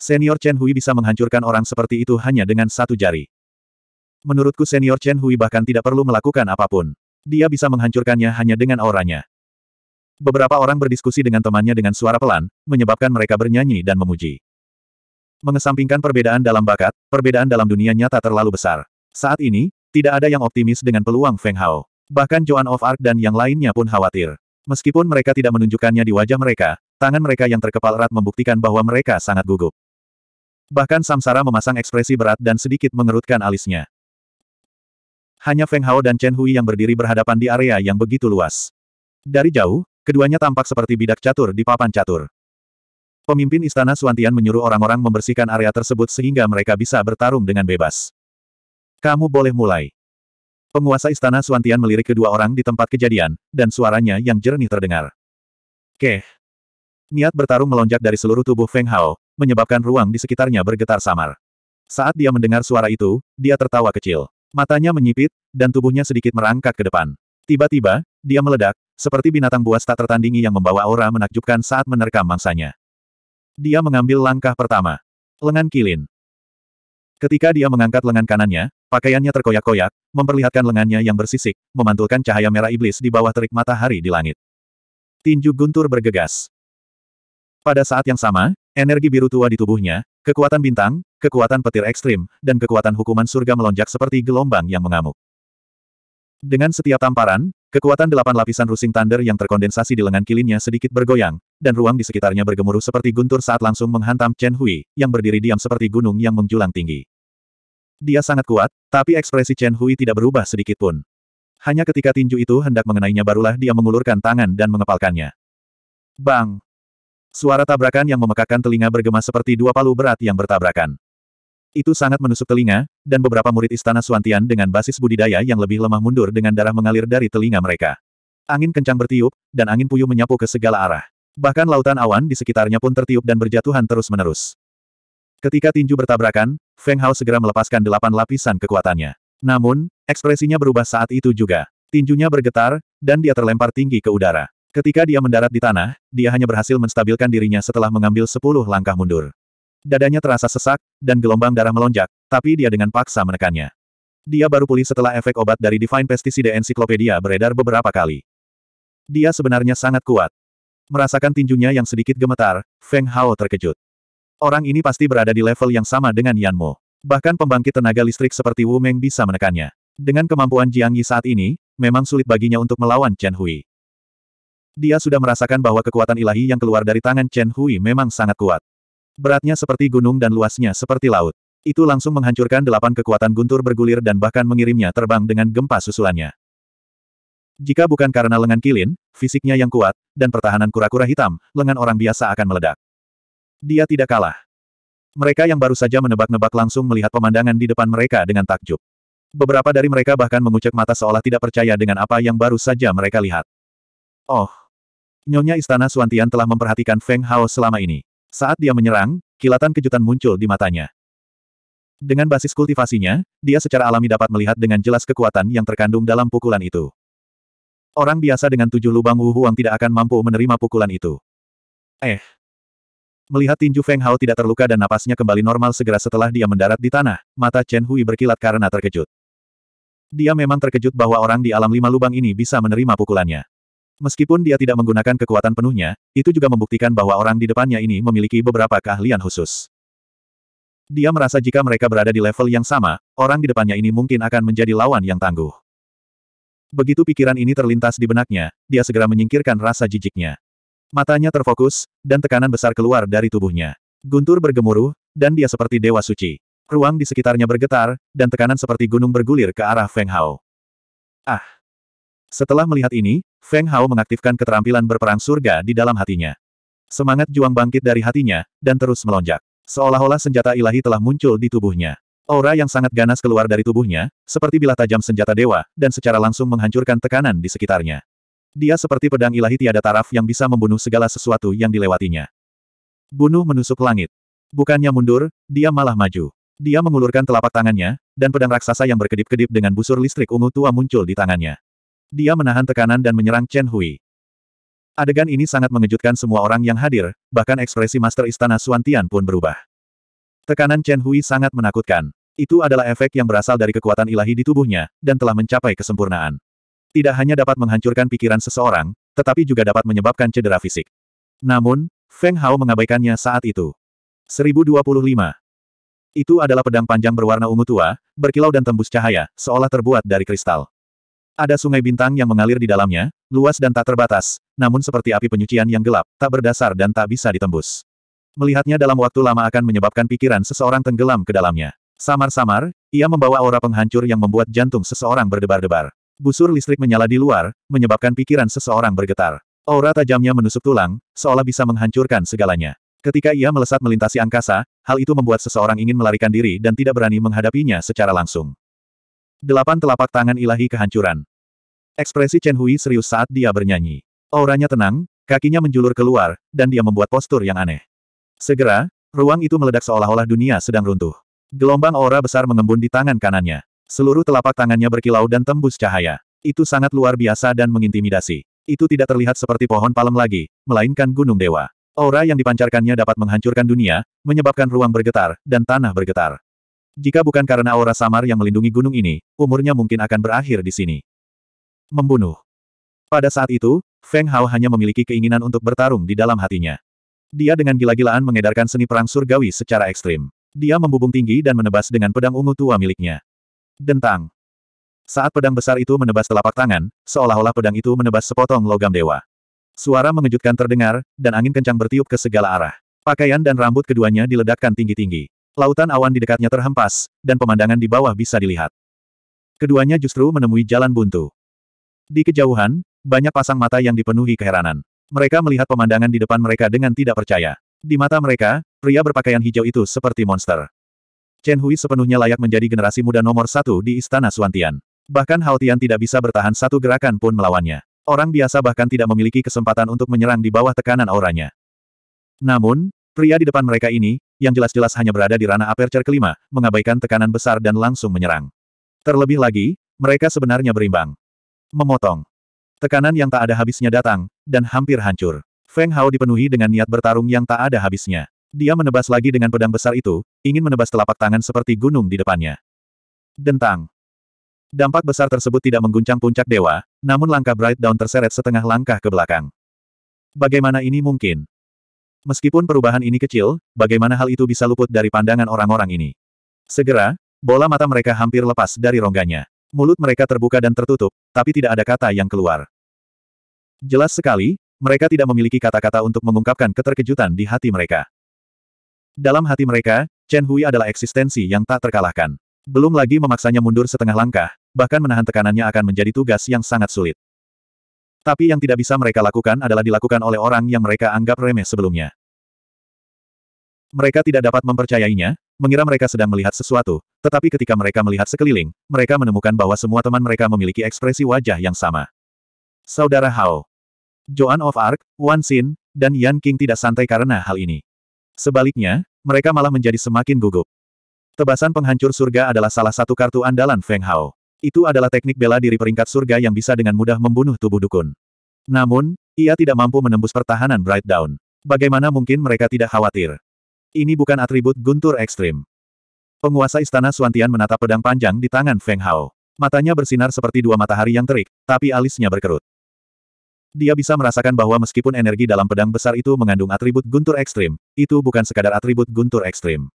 Senior Chen Hui bisa menghancurkan orang seperti itu hanya dengan satu jari. Menurutku senior Chen Hui bahkan tidak perlu melakukan apapun. Dia bisa menghancurkannya hanya dengan auranya. Beberapa orang berdiskusi dengan temannya dengan suara pelan, menyebabkan mereka bernyanyi dan memuji. Mengesampingkan perbedaan dalam bakat, perbedaan dalam dunia nyata terlalu besar. Saat ini, tidak ada yang optimis dengan peluang Feng Hao. Bahkan Joan of Arc dan yang lainnya pun khawatir. Meskipun mereka tidak menunjukkannya di wajah mereka, tangan mereka yang terkepal erat membuktikan bahwa mereka sangat gugup. Bahkan Samsara memasang ekspresi berat dan sedikit mengerutkan alisnya. Hanya Feng Hao dan Chen Hui yang berdiri berhadapan di area yang begitu luas. Dari jauh, keduanya tampak seperti bidak catur di papan catur. Pemimpin istana Suantian menyuruh orang-orang membersihkan area tersebut sehingga mereka bisa bertarung dengan bebas. Kamu boleh mulai. Penguasa istana Suantian melirik kedua orang di tempat kejadian, dan suaranya yang jernih terdengar. Keh. Niat bertarung melonjak dari seluruh tubuh Feng Hao, menyebabkan ruang di sekitarnya bergetar samar. Saat dia mendengar suara itu, dia tertawa kecil. Matanya menyipit, dan tubuhnya sedikit merangkak ke depan. Tiba-tiba, dia meledak, seperti binatang buas tak tertandingi yang membawa aura menakjubkan saat menerkam mangsanya. Dia mengambil langkah pertama. Lengan kilin. Ketika dia mengangkat lengan kanannya, pakaiannya terkoyak-koyak, memperlihatkan lengannya yang bersisik, memantulkan cahaya merah iblis di bawah terik matahari di langit. Tinju guntur bergegas. Pada saat yang sama, Energi biru tua di tubuhnya, kekuatan bintang, kekuatan petir ekstrim, dan kekuatan hukuman surga melonjak seperti gelombang yang mengamuk. Dengan setiap tamparan, kekuatan delapan lapisan rusing thunder yang terkondensasi di lengan kilinnya sedikit bergoyang, dan ruang di sekitarnya bergemuruh seperti guntur saat langsung menghantam Chen Hui, yang berdiri diam seperti gunung yang menjulang tinggi. Dia sangat kuat, tapi ekspresi Chen Hui tidak berubah sedikit pun. Hanya ketika tinju itu hendak mengenainya barulah dia mengulurkan tangan dan mengepalkannya. Bang! Suara tabrakan yang memekakan telinga bergema seperti dua palu berat yang bertabrakan. Itu sangat menusuk telinga, dan beberapa murid istana Suantian dengan basis budidaya yang lebih lemah mundur dengan darah mengalir dari telinga mereka. Angin kencang bertiup, dan angin puyuh menyapu ke segala arah. Bahkan lautan awan di sekitarnya pun tertiup dan berjatuhan terus-menerus. Ketika tinju bertabrakan, Feng Hao segera melepaskan delapan lapisan kekuatannya. Namun, ekspresinya berubah saat itu juga. Tinjunya bergetar, dan dia terlempar tinggi ke udara. Ketika dia mendarat di tanah, dia hanya berhasil menstabilkan dirinya setelah mengambil sepuluh langkah mundur. Dadanya terasa sesak, dan gelombang darah melonjak, tapi dia dengan paksa menekannya. Dia baru pulih setelah efek obat dari Divine Pesticide Encyclopedia beredar beberapa kali. Dia sebenarnya sangat kuat. Merasakan tinjunya yang sedikit gemetar, Feng Hao terkejut. Orang ini pasti berada di level yang sama dengan Yan Mo. Bahkan pembangkit tenaga listrik seperti Wu Meng bisa menekannya. Dengan kemampuan Jiang Yi saat ini, memang sulit baginya untuk melawan Chen Hui. Dia sudah merasakan bahwa kekuatan ilahi yang keluar dari tangan Chen Hui memang sangat kuat. Beratnya seperti gunung dan luasnya seperti laut. Itu langsung menghancurkan delapan kekuatan guntur bergulir dan bahkan mengirimnya terbang dengan gempa susulannya. Jika bukan karena lengan kilin, fisiknya yang kuat, dan pertahanan kura-kura hitam, lengan orang biasa akan meledak. Dia tidak kalah. Mereka yang baru saja menebak-nebak langsung melihat pemandangan di depan mereka dengan takjub. Beberapa dari mereka bahkan mengucek mata seolah tidak percaya dengan apa yang baru saja mereka lihat. Oh, Nyonya Istana Suantian telah memperhatikan Feng Hao selama ini. Saat dia menyerang, kilatan kejutan muncul di matanya. Dengan basis kultivasinya, dia secara alami dapat melihat dengan jelas kekuatan yang terkandung dalam pukulan itu. Orang biasa dengan tujuh lubang Wuhuang tidak akan mampu menerima pukulan itu. Eh. Melihat tinju Feng Hao tidak terluka dan napasnya kembali normal segera setelah dia mendarat di tanah, mata Chen Hui berkilat karena terkejut. Dia memang terkejut bahwa orang di alam lima lubang ini bisa menerima pukulannya. Meskipun dia tidak menggunakan kekuatan penuhnya, itu juga membuktikan bahwa orang di depannya ini memiliki beberapa keahlian khusus. Dia merasa jika mereka berada di level yang sama, orang di depannya ini mungkin akan menjadi lawan yang tangguh. Begitu pikiran ini terlintas di benaknya, dia segera menyingkirkan rasa jijiknya. Matanya terfokus, dan tekanan besar keluar dari tubuhnya. Guntur bergemuruh, dan dia seperti dewa suci. Ruang di sekitarnya bergetar, dan tekanan seperti gunung bergulir ke arah Feng Hao. Ah! Setelah melihat ini, Feng Hao mengaktifkan keterampilan berperang surga di dalam hatinya. Semangat juang bangkit dari hatinya, dan terus melonjak. Seolah-olah senjata ilahi telah muncul di tubuhnya. Aura yang sangat ganas keluar dari tubuhnya, seperti bilah tajam senjata dewa, dan secara langsung menghancurkan tekanan di sekitarnya. Dia seperti pedang ilahi tiada taraf yang bisa membunuh segala sesuatu yang dilewatinya. Bunuh menusuk langit. Bukannya mundur, dia malah maju. Dia mengulurkan telapak tangannya, dan pedang raksasa yang berkedip-kedip dengan busur listrik ungu tua muncul di tangannya. Dia menahan tekanan dan menyerang Chen Hui. Adegan ini sangat mengejutkan semua orang yang hadir, bahkan ekspresi Master Istana Suantian pun berubah. Tekanan Chen Hui sangat menakutkan. Itu adalah efek yang berasal dari kekuatan ilahi di tubuhnya, dan telah mencapai kesempurnaan. Tidak hanya dapat menghancurkan pikiran seseorang, tetapi juga dapat menyebabkan cedera fisik. Namun, Feng Hao mengabaikannya saat itu. 1025. Itu adalah pedang panjang berwarna ungu tua, berkilau dan tembus cahaya, seolah terbuat dari kristal. Ada sungai bintang yang mengalir di dalamnya, luas dan tak terbatas, namun seperti api penyucian yang gelap, tak berdasar dan tak bisa ditembus. Melihatnya dalam waktu lama akan menyebabkan pikiran seseorang tenggelam ke dalamnya. Samar-samar, ia membawa aura penghancur yang membuat jantung seseorang berdebar-debar. Busur listrik menyala di luar, menyebabkan pikiran seseorang bergetar. Aura tajamnya menusuk tulang, seolah bisa menghancurkan segalanya. Ketika ia melesat melintasi angkasa, hal itu membuat seseorang ingin melarikan diri dan tidak berani menghadapinya secara langsung. Delapan telapak tangan ilahi kehancuran. Ekspresi Chen Hui serius saat dia bernyanyi. Auranya tenang, kakinya menjulur keluar, dan dia membuat postur yang aneh. Segera, ruang itu meledak seolah-olah dunia sedang runtuh. Gelombang aura besar mengembun di tangan kanannya. Seluruh telapak tangannya berkilau dan tembus cahaya. Itu sangat luar biasa dan mengintimidasi. Itu tidak terlihat seperti pohon palem lagi, melainkan gunung dewa. Aura yang dipancarkannya dapat menghancurkan dunia, menyebabkan ruang bergetar, dan tanah bergetar. Jika bukan karena aura samar yang melindungi gunung ini, umurnya mungkin akan berakhir di sini. Membunuh. Pada saat itu, Feng Hao hanya memiliki keinginan untuk bertarung di dalam hatinya. Dia dengan gila-gilaan mengedarkan seni perang surgawi secara ekstrim. Dia membubung tinggi dan menebas dengan pedang ungu tua miliknya. Dentang. Saat pedang besar itu menebas telapak tangan, seolah-olah pedang itu menebas sepotong logam dewa. Suara mengejutkan terdengar, dan angin kencang bertiup ke segala arah. Pakaian dan rambut keduanya diledakkan tinggi-tinggi. Lautan awan di dekatnya terhempas, dan pemandangan di bawah bisa dilihat. Keduanya justru menemui jalan buntu. Di kejauhan, banyak pasang mata yang dipenuhi keheranan. Mereka melihat pemandangan di depan mereka dengan tidak percaya. Di mata mereka, pria berpakaian hijau itu seperti monster. Chen Hui sepenuhnya layak menjadi generasi muda nomor satu di Istana Suantian. Bahkan Hao Tian tidak bisa bertahan satu gerakan pun melawannya. Orang biasa bahkan tidak memiliki kesempatan untuk menyerang di bawah tekanan auranya. Namun, pria di depan mereka ini, yang jelas-jelas hanya berada di ranah aperture kelima, mengabaikan tekanan besar dan langsung menyerang. Terlebih lagi, mereka sebenarnya berimbang. Memotong. Tekanan yang tak ada habisnya datang, dan hampir hancur. Feng Hao dipenuhi dengan niat bertarung yang tak ada habisnya. Dia menebas lagi dengan pedang besar itu, ingin menebas telapak tangan seperti gunung di depannya. Dentang. Dampak besar tersebut tidak mengguncang puncak dewa, namun langkah Bright Down terseret setengah langkah ke belakang. Bagaimana ini mungkin? Meskipun perubahan ini kecil, bagaimana hal itu bisa luput dari pandangan orang-orang ini? Segera, bola mata mereka hampir lepas dari rongganya. Mulut mereka terbuka dan tertutup, tapi tidak ada kata yang keluar. Jelas sekali, mereka tidak memiliki kata-kata untuk mengungkapkan keterkejutan di hati mereka. Dalam hati mereka, Chen Hui adalah eksistensi yang tak terkalahkan. Belum lagi memaksanya mundur setengah langkah, bahkan menahan tekanannya akan menjadi tugas yang sangat sulit. Tapi yang tidak bisa mereka lakukan adalah dilakukan oleh orang yang mereka anggap remeh sebelumnya. Mereka tidak dapat mempercayainya, mengira mereka sedang melihat sesuatu, tetapi ketika mereka melihat sekeliling, mereka menemukan bahwa semua teman mereka memiliki ekspresi wajah yang sama. Saudara Hao, Joan of Arc, Wan Xin, dan Yan King tidak santai karena hal ini. Sebaliknya, mereka malah menjadi semakin gugup. Tebasan penghancur surga adalah salah satu kartu andalan Feng Hao. Itu adalah teknik bela diri peringkat surga yang bisa dengan mudah membunuh tubuh dukun. Namun, ia tidak mampu menembus pertahanan Bright Dawn. Bagaimana mungkin mereka tidak khawatir? Ini bukan atribut guntur ekstrim. Penguasa istana Suantian menatap pedang panjang di tangan Feng Hao. Matanya bersinar seperti dua matahari yang terik, tapi alisnya berkerut. Dia bisa merasakan bahwa meskipun energi dalam pedang besar itu mengandung atribut guntur ekstrim, itu bukan sekadar atribut guntur ekstrim.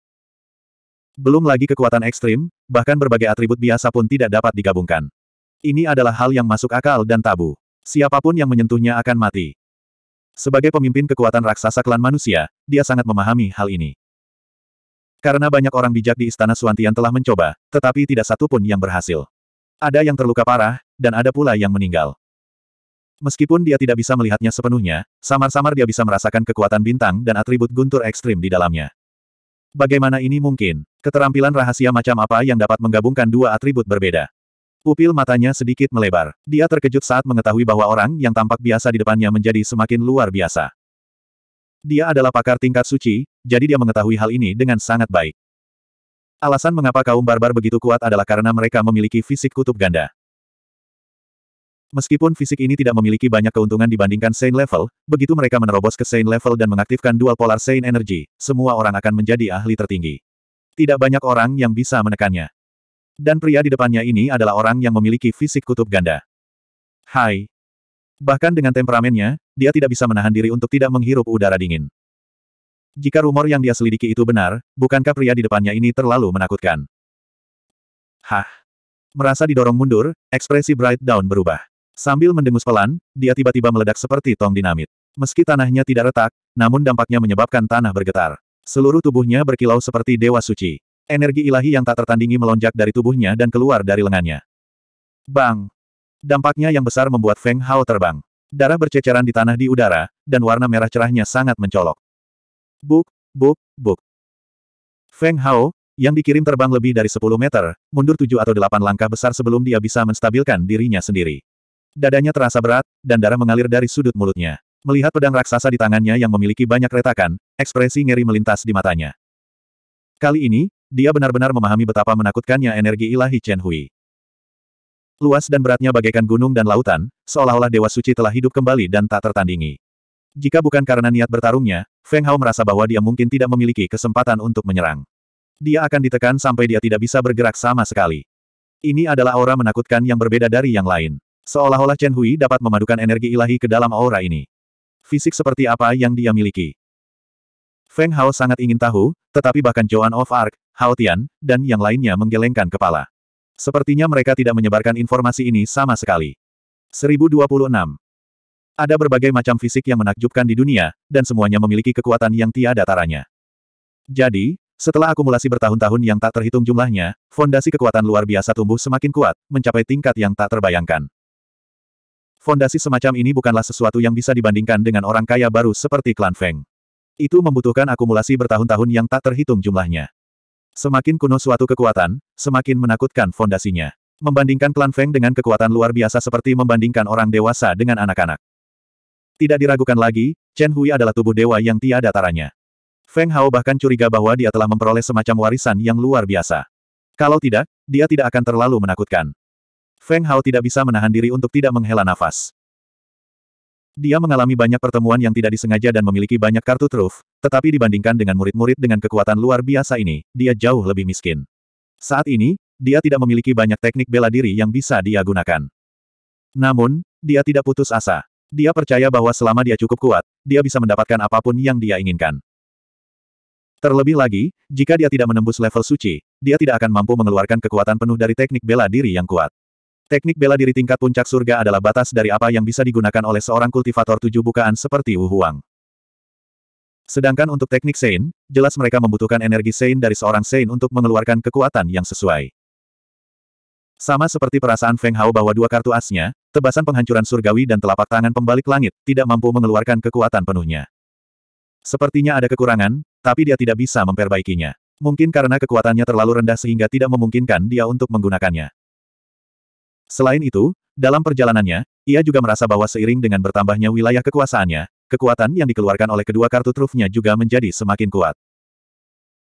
Belum lagi kekuatan ekstrim, bahkan berbagai atribut biasa pun tidak dapat digabungkan. Ini adalah hal yang masuk akal dan tabu. Siapapun yang menyentuhnya akan mati. Sebagai pemimpin kekuatan raksasa klan manusia, dia sangat memahami hal ini. Karena banyak orang bijak di Istana Suantian telah mencoba, tetapi tidak satu pun yang berhasil. Ada yang terluka parah, dan ada pula yang meninggal. Meskipun dia tidak bisa melihatnya sepenuhnya, samar-samar dia bisa merasakan kekuatan bintang dan atribut guntur ekstrim di dalamnya. Bagaimana ini mungkin? Keterampilan rahasia macam apa yang dapat menggabungkan dua atribut berbeda? Pupil matanya sedikit melebar. Dia terkejut saat mengetahui bahwa orang yang tampak biasa di depannya menjadi semakin luar biasa. Dia adalah pakar tingkat suci, jadi dia mengetahui hal ini dengan sangat baik. Alasan mengapa kaum barbar begitu kuat adalah karena mereka memiliki fisik kutub ganda. Meskipun fisik ini tidak memiliki banyak keuntungan dibandingkan Saint level, begitu mereka menerobos ke Saint level dan mengaktifkan dual polar Saint energy, semua orang akan menjadi ahli tertinggi. Tidak banyak orang yang bisa menekannya dan pria di depannya ini adalah orang yang memiliki fisik kutub ganda. Hai. Bahkan dengan temperamennya, dia tidak bisa menahan diri untuk tidak menghirup udara dingin. Jika rumor yang dia selidiki itu benar, bukankah pria di depannya ini terlalu menakutkan? Hah. Merasa didorong mundur, ekspresi Bright Down berubah. Sambil mendengus pelan, dia tiba-tiba meledak seperti tong dinamit. Meski tanahnya tidak retak, namun dampaknya menyebabkan tanah bergetar. Seluruh tubuhnya berkilau seperti dewa suci. Energi ilahi yang tak tertandingi melonjak dari tubuhnya dan keluar dari lengannya. Bang! Dampaknya yang besar membuat Feng Hao terbang. Darah berceceran di tanah di udara, dan warna merah cerahnya sangat mencolok. Buk, buk, buk. Feng Hao, yang dikirim terbang lebih dari 10 meter, mundur 7 atau 8 langkah besar sebelum dia bisa menstabilkan dirinya sendiri. Dadanya terasa berat, dan darah mengalir dari sudut mulutnya. Melihat pedang raksasa di tangannya yang memiliki banyak retakan, ekspresi ngeri melintas di matanya. Kali ini, dia benar-benar memahami betapa menakutkannya energi ilahi Chen Hui. Luas dan beratnya bagaikan gunung dan lautan, seolah-olah Dewa Suci telah hidup kembali dan tak tertandingi. Jika bukan karena niat bertarungnya, Feng Hao merasa bahwa dia mungkin tidak memiliki kesempatan untuk menyerang. Dia akan ditekan sampai dia tidak bisa bergerak sama sekali. Ini adalah aura menakutkan yang berbeda dari yang lain. Seolah-olah Chen Hui dapat memadukan energi ilahi ke dalam aura ini. Fisik seperti apa yang dia miliki? Feng Hao sangat ingin tahu, tetapi bahkan Joan of Arc, Hao dan yang lainnya menggelengkan kepala. Sepertinya mereka tidak menyebarkan informasi ini sama sekali. 1026. Ada berbagai macam fisik yang menakjubkan di dunia, dan semuanya memiliki kekuatan yang tiada taranya. Jadi, setelah akumulasi bertahun-tahun yang tak terhitung jumlahnya, fondasi kekuatan luar biasa tumbuh semakin kuat, mencapai tingkat yang tak terbayangkan. Fondasi semacam ini bukanlah sesuatu yang bisa dibandingkan dengan orang kaya baru seperti klan Feng. Itu membutuhkan akumulasi bertahun-tahun yang tak terhitung jumlahnya. Semakin kuno suatu kekuatan, semakin menakutkan fondasinya. Membandingkan klan Feng dengan kekuatan luar biasa seperti membandingkan orang dewasa dengan anak-anak. Tidak diragukan lagi, Chen Hui adalah tubuh dewa yang tiada taranya. Feng Hao bahkan curiga bahwa dia telah memperoleh semacam warisan yang luar biasa. Kalau tidak, dia tidak akan terlalu menakutkan. Feng Hao tidak bisa menahan diri untuk tidak menghela nafas. Dia mengalami banyak pertemuan yang tidak disengaja dan memiliki banyak kartu truf, tetapi dibandingkan dengan murid-murid dengan kekuatan luar biasa ini, dia jauh lebih miskin. Saat ini, dia tidak memiliki banyak teknik bela diri yang bisa dia gunakan. Namun, dia tidak putus asa. Dia percaya bahwa selama dia cukup kuat, dia bisa mendapatkan apapun yang dia inginkan. Terlebih lagi, jika dia tidak menembus level suci, dia tidak akan mampu mengeluarkan kekuatan penuh dari teknik bela diri yang kuat. Teknik bela diri tingkat puncak surga adalah batas dari apa yang bisa digunakan oleh seorang kultivator tujuh bukaan seperti Wu Huang. Sedangkan untuk teknik Sein, jelas mereka membutuhkan energi Sein dari seorang Sein untuk mengeluarkan kekuatan yang sesuai. Sama seperti perasaan Feng Hao bahwa dua kartu asnya, tebasan penghancuran surgawi dan telapak tangan pembalik langit, tidak mampu mengeluarkan kekuatan penuhnya. Sepertinya ada kekurangan, tapi dia tidak bisa memperbaikinya. Mungkin karena kekuatannya terlalu rendah sehingga tidak memungkinkan dia untuk menggunakannya. Selain itu, dalam perjalanannya, ia juga merasa bahwa seiring dengan bertambahnya wilayah kekuasaannya, kekuatan yang dikeluarkan oleh kedua kartu trufnya juga menjadi semakin kuat.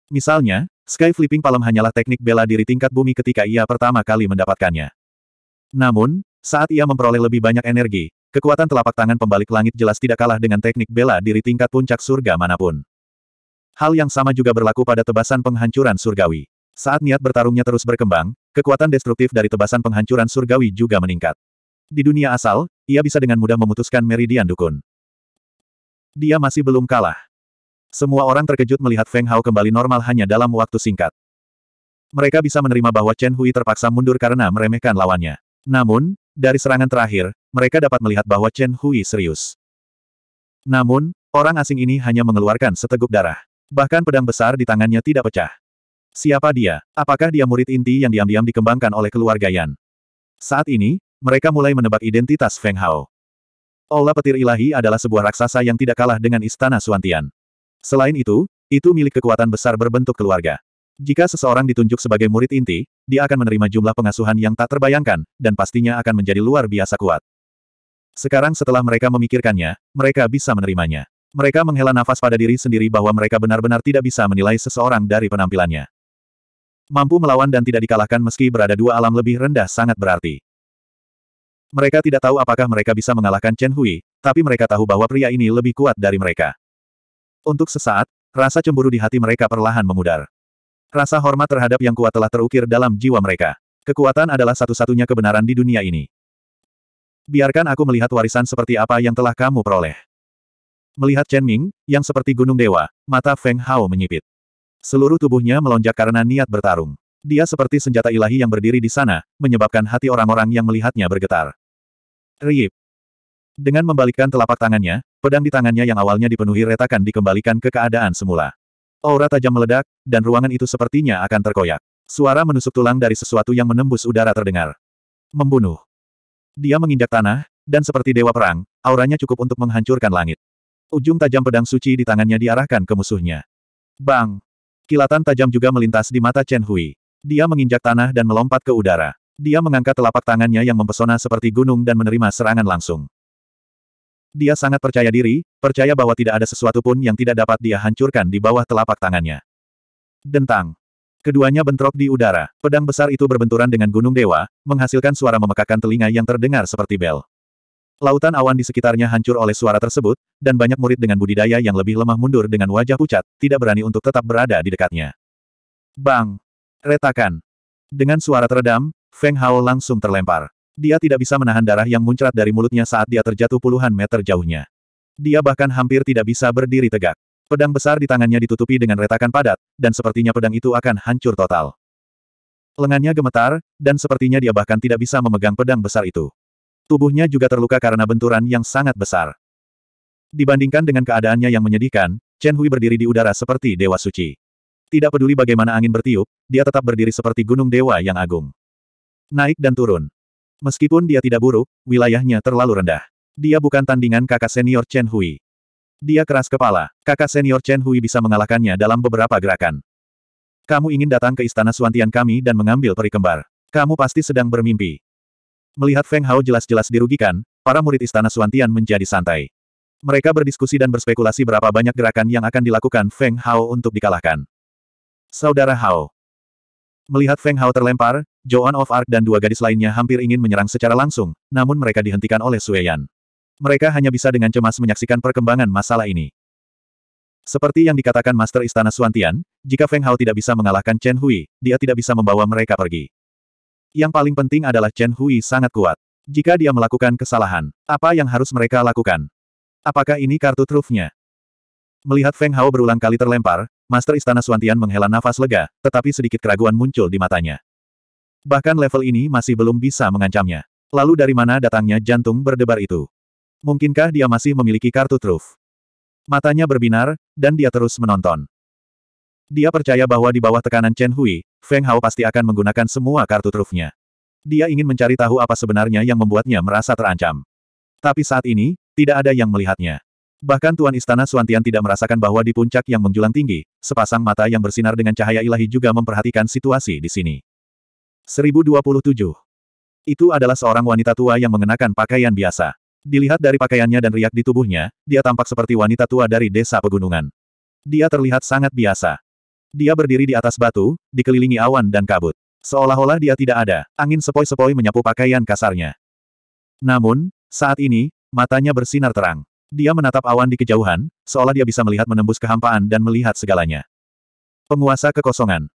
Misalnya, Sky Flipping Palem hanyalah teknik bela diri tingkat bumi ketika ia pertama kali mendapatkannya. Namun, saat ia memperoleh lebih banyak energi, kekuatan telapak tangan pembalik langit jelas tidak kalah dengan teknik bela diri tingkat puncak surga manapun. Hal yang sama juga berlaku pada tebasan penghancuran surgawi. Saat niat bertarungnya terus berkembang, kekuatan destruktif dari tebasan penghancuran surgawi juga meningkat. Di dunia asal, ia bisa dengan mudah memutuskan meridian dukun. Dia masih belum kalah. Semua orang terkejut melihat Feng Hao kembali normal hanya dalam waktu singkat. Mereka bisa menerima bahwa Chen Hui terpaksa mundur karena meremehkan lawannya. Namun, dari serangan terakhir, mereka dapat melihat bahwa Chen Hui serius. Namun, orang asing ini hanya mengeluarkan seteguk darah. Bahkan pedang besar di tangannya tidak pecah. Siapa dia? Apakah dia murid inti yang diam-diam dikembangkan oleh keluarga Yan? Saat ini, mereka mulai menebak identitas Feng Hao. Olah Petir Ilahi adalah sebuah raksasa yang tidak kalah dengan Istana Suantian. Selain itu, itu milik kekuatan besar berbentuk keluarga. Jika seseorang ditunjuk sebagai murid inti, dia akan menerima jumlah pengasuhan yang tak terbayangkan, dan pastinya akan menjadi luar biasa kuat. Sekarang setelah mereka memikirkannya, mereka bisa menerimanya. Mereka menghela nafas pada diri sendiri bahwa mereka benar-benar tidak bisa menilai seseorang dari penampilannya. Mampu melawan dan tidak dikalahkan meski berada dua alam lebih rendah sangat berarti. Mereka tidak tahu apakah mereka bisa mengalahkan Chen Hui, tapi mereka tahu bahwa pria ini lebih kuat dari mereka. Untuk sesaat, rasa cemburu di hati mereka perlahan memudar. Rasa hormat terhadap yang kuat telah terukir dalam jiwa mereka. Kekuatan adalah satu-satunya kebenaran di dunia ini. Biarkan aku melihat warisan seperti apa yang telah kamu peroleh. Melihat Chen Ming, yang seperti gunung dewa, mata Feng Hao menyipit. Seluruh tubuhnya melonjak karena niat bertarung. Dia seperti senjata ilahi yang berdiri di sana, menyebabkan hati orang-orang yang melihatnya bergetar. Riip. Dengan membalikkan telapak tangannya, pedang di tangannya yang awalnya dipenuhi retakan dikembalikan ke keadaan semula. Aura tajam meledak, dan ruangan itu sepertinya akan terkoyak. Suara menusuk tulang dari sesuatu yang menembus udara terdengar. Membunuh. Dia menginjak tanah, dan seperti dewa perang, auranya cukup untuk menghancurkan langit. Ujung tajam pedang suci di tangannya diarahkan ke musuhnya. Bang! Kilatan tajam juga melintas di mata Chen Hui. Dia menginjak tanah dan melompat ke udara. Dia mengangkat telapak tangannya yang mempesona seperti gunung dan menerima serangan langsung. Dia sangat percaya diri, percaya bahwa tidak ada sesuatu pun yang tidak dapat dia hancurkan di bawah telapak tangannya. Dentang. Keduanya bentrok di udara. Pedang besar itu berbenturan dengan gunung dewa, menghasilkan suara memekakan telinga yang terdengar seperti bel. Lautan awan di sekitarnya hancur oleh suara tersebut, dan banyak murid dengan budidaya yang lebih lemah mundur dengan wajah pucat, tidak berani untuk tetap berada di dekatnya. Bang! Retakan! Dengan suara teredam, Feng Hao langsung terlempar. Dia tidak bisa menahan darah yang muncrat dari mulutnya saat dia terjatuh puluhan meter jauhnya. Dia bahkan hampir tidak bisa berdiri tegak. Pedang besar di tangannya ditutupi dengan retakan padat, dan sepertinya pedang itu akan hancur total. Lengannya gemetar, dan sepertinya dia bahkan tidak bisa memegang pedang besar itu. Tubuhnya juga terluka karena benturan yang sangat besar. Dibandingkan dengan keadaannya yang menyedihkan, Chen Hui berdiri di udara seperti dewa suci. Tidak peduli bagaimana angin bertiup, dia tetap berdiri seperti gunung dewa yang agung. Naik dan turun. Meskipun dia tidak buruk, wilayahnya terlalu rendah. Dia bukan tandingan kakak senior Chen Hui. Dia keras kepala, kakak senior Chen Hui bisa mengalahkannya dalam beberapa gerakan. Kamu ingin datang ke istana suantian kami dan mengambil peri kembar? Kamu pasti sedang bermimpi. Melihat Feng Hao jelas-jelas dirugikan, para murid Istana Suantian menjadi santai. Mereka berdiskusi dan berspekulasi berapa banyak gerakan yang akan dilakukan Feng Hao untuk dikalahkan. Saudara Hao. Melihat Feng Hao terlempar, Joan of Arc dan dua gadis lainnya hampir ingin menyerang secara langsung, namun mereka dihentikan oleh Sueyan. Mereka hanya bisa dengan cemas menyaksikan perkembangan masalah ini. Seperti yang dikatakan Master Istana Suantian, jika Feng Hao tidak bisa mengalahkan Chen Hui, dia tidak bisa membawa mereka pergi. Yang paling penting adalah Chen Hui sangat kuat. Jika dia melakukan kesalahan, apa yang harus mereka lakukan? Apakah ini kartu trufnya? Melihat Feng Hao berulang kali terlempar, Master Istana Suantian menghela nafas lega, tetapi sedikit keraguan muncul di matanya. Bahkan level ini masih belum bisa mengancamnya. Lalu dari mana datangnya jantung berdebar itu? Mungkinkah dia masih memiliki kartu truf? Matanya berbinar, dan dia terus menonton. Dia percaya bahwa di bawah tekanan Chen Hui, Feng Hao pasti akan menggunakan semua kartu trufnya. Dia ingin mencari tahu apa sebenarnya yang membuatnya merasa terancam. Tapi saat ini, tidak ada yang melihatnya. Bahkan Tuan Istana Suantian tidak merasakan bahwa di puncak yang menjulang tinggi, sepasang mata yang bersinar dengan cahaya ilahi juga memperhatikan situasi di sini. 1027. Itu adalah seorang wanita tua yang mengenakan pakaian biasa. Dilihat dari pakaiannya dan riak di tubuhnya, dia tampak seperti wanita tua dari desa pegunungan. Dia terlihat sangat biasa. Dia berdiri di atas batu, dikelilingi awan dan kabut. Seolah-olah dia tidak ada, angin sepoi-sepoi menyapu pakaian kasarnya. Namun, saat ini, matanya bersinar terang. Dia menatap awan di kejauhan, seolah dia bisa melihat menembus kehampaan dan melihat segalanya. Penguasa kekosongan.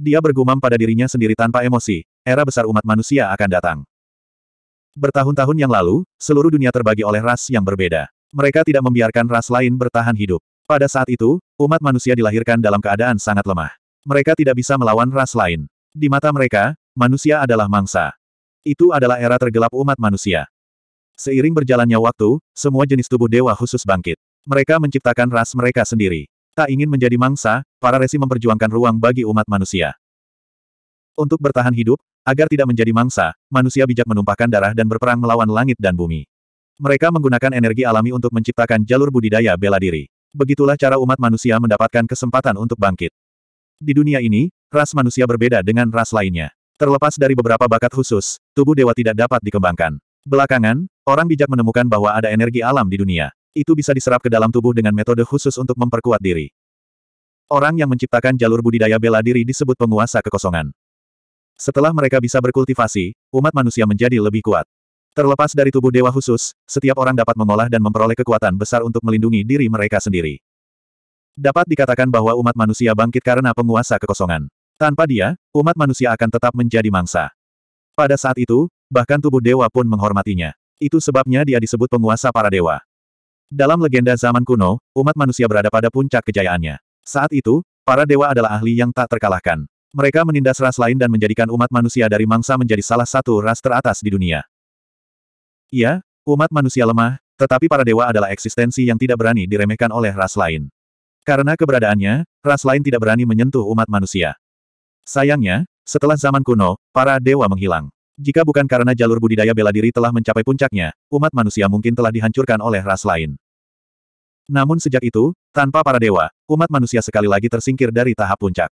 Dia bergumam pada dirinya sendiri tanpa emosi, era besar umat manusia akan datang. Bertahun-tahun yang lalu, seluruh dunia terbagi oleh ras yang berbeda. Mereka tidak membiarkan ras lain bertahan hidup. Pada saat itu, umat manusia dilahirkan dalam keadaan sangat lemah. Mereka tidak bisa melawan ras lain. Di mata mereka, manusia adalah mangsa. Itu adalah era tergelap umat manusia. Seiring berjalannya waktu, semua jenis tubuh dewa khusus bangkit. Mereka menciptakan ras mereka sendiri. Tak ingin menjadi mangsa, para resi memperjuangkan ruang bagi umat manusia. Untuk bertahan hidup, agar tidak menjadi mangsa, manusia bijak menumpahkan darah dan berperang melawan langit dan bumi. Mereka menggunakan energi alami untuk menciptakan jalur budidaya bela diri begitulah cara umat manusia mendapatkan kesempatan untuk bangkit. Di dunia ini, ras manusia berbeda dengan ras lainnya. Terlepas dari beberapa bakat khusus, tubuh dewa tidak dapat dikembangkan. Belakangan, orang bijak menemukan bahwa ada energi alam di dunia. Itu bisa diserap ke dalam tubuh dengan metode khusus untuk memperkuat diri. Orang yang menciptakan jalur budidaya bela diri disebut penguasa kekosongan. Setelah mereka bisa berkultivasi, umat manusia menjadi lebih kuat. Terlepas dari tubuh dewa khusus, setiap orang dapat mengolah dan memperoleh kekuatan besar untuk melindungi diri mereka sendiri. Dapat dikatakan bahwa umat manusia bangkit karena penguasa kekosongan. Tanpa dia, umat manusia akan tetap menjadi mangsa. Pada saat itu, bahkan tubuh dewa pun menghormatinya. Itu sebabnya dia disebut penguasa para dewa. Dalam legenda zaman kuno, umat manusia berada pada puncak kejayaannya. Saat itu, para dewa adalah ahli yang tak terkalahkan. Mereka menindas ras lain dan menjadikan umat manusia dari mangsa menjadi salah satu ras teratas di dunia. Iya, umat manusia lemah, tetapi para dewa adalah eksistensi yang tidak berani diremehkan oleh ras lain. Karena keberadaannya, ras lain tidak berani menyentuh umat manusia. Sayangnya, setelah zaman kuno, para dewa menghilang. Jika bukan karena jalur budidaya bela diri telah mencapai puncaknya, umat manusia mungkin telah dihancurkan oleh ras lain. Namun sejak itu, tanpa para dewa, umat manusia sekali lagi tersingkir dari tahap puncak.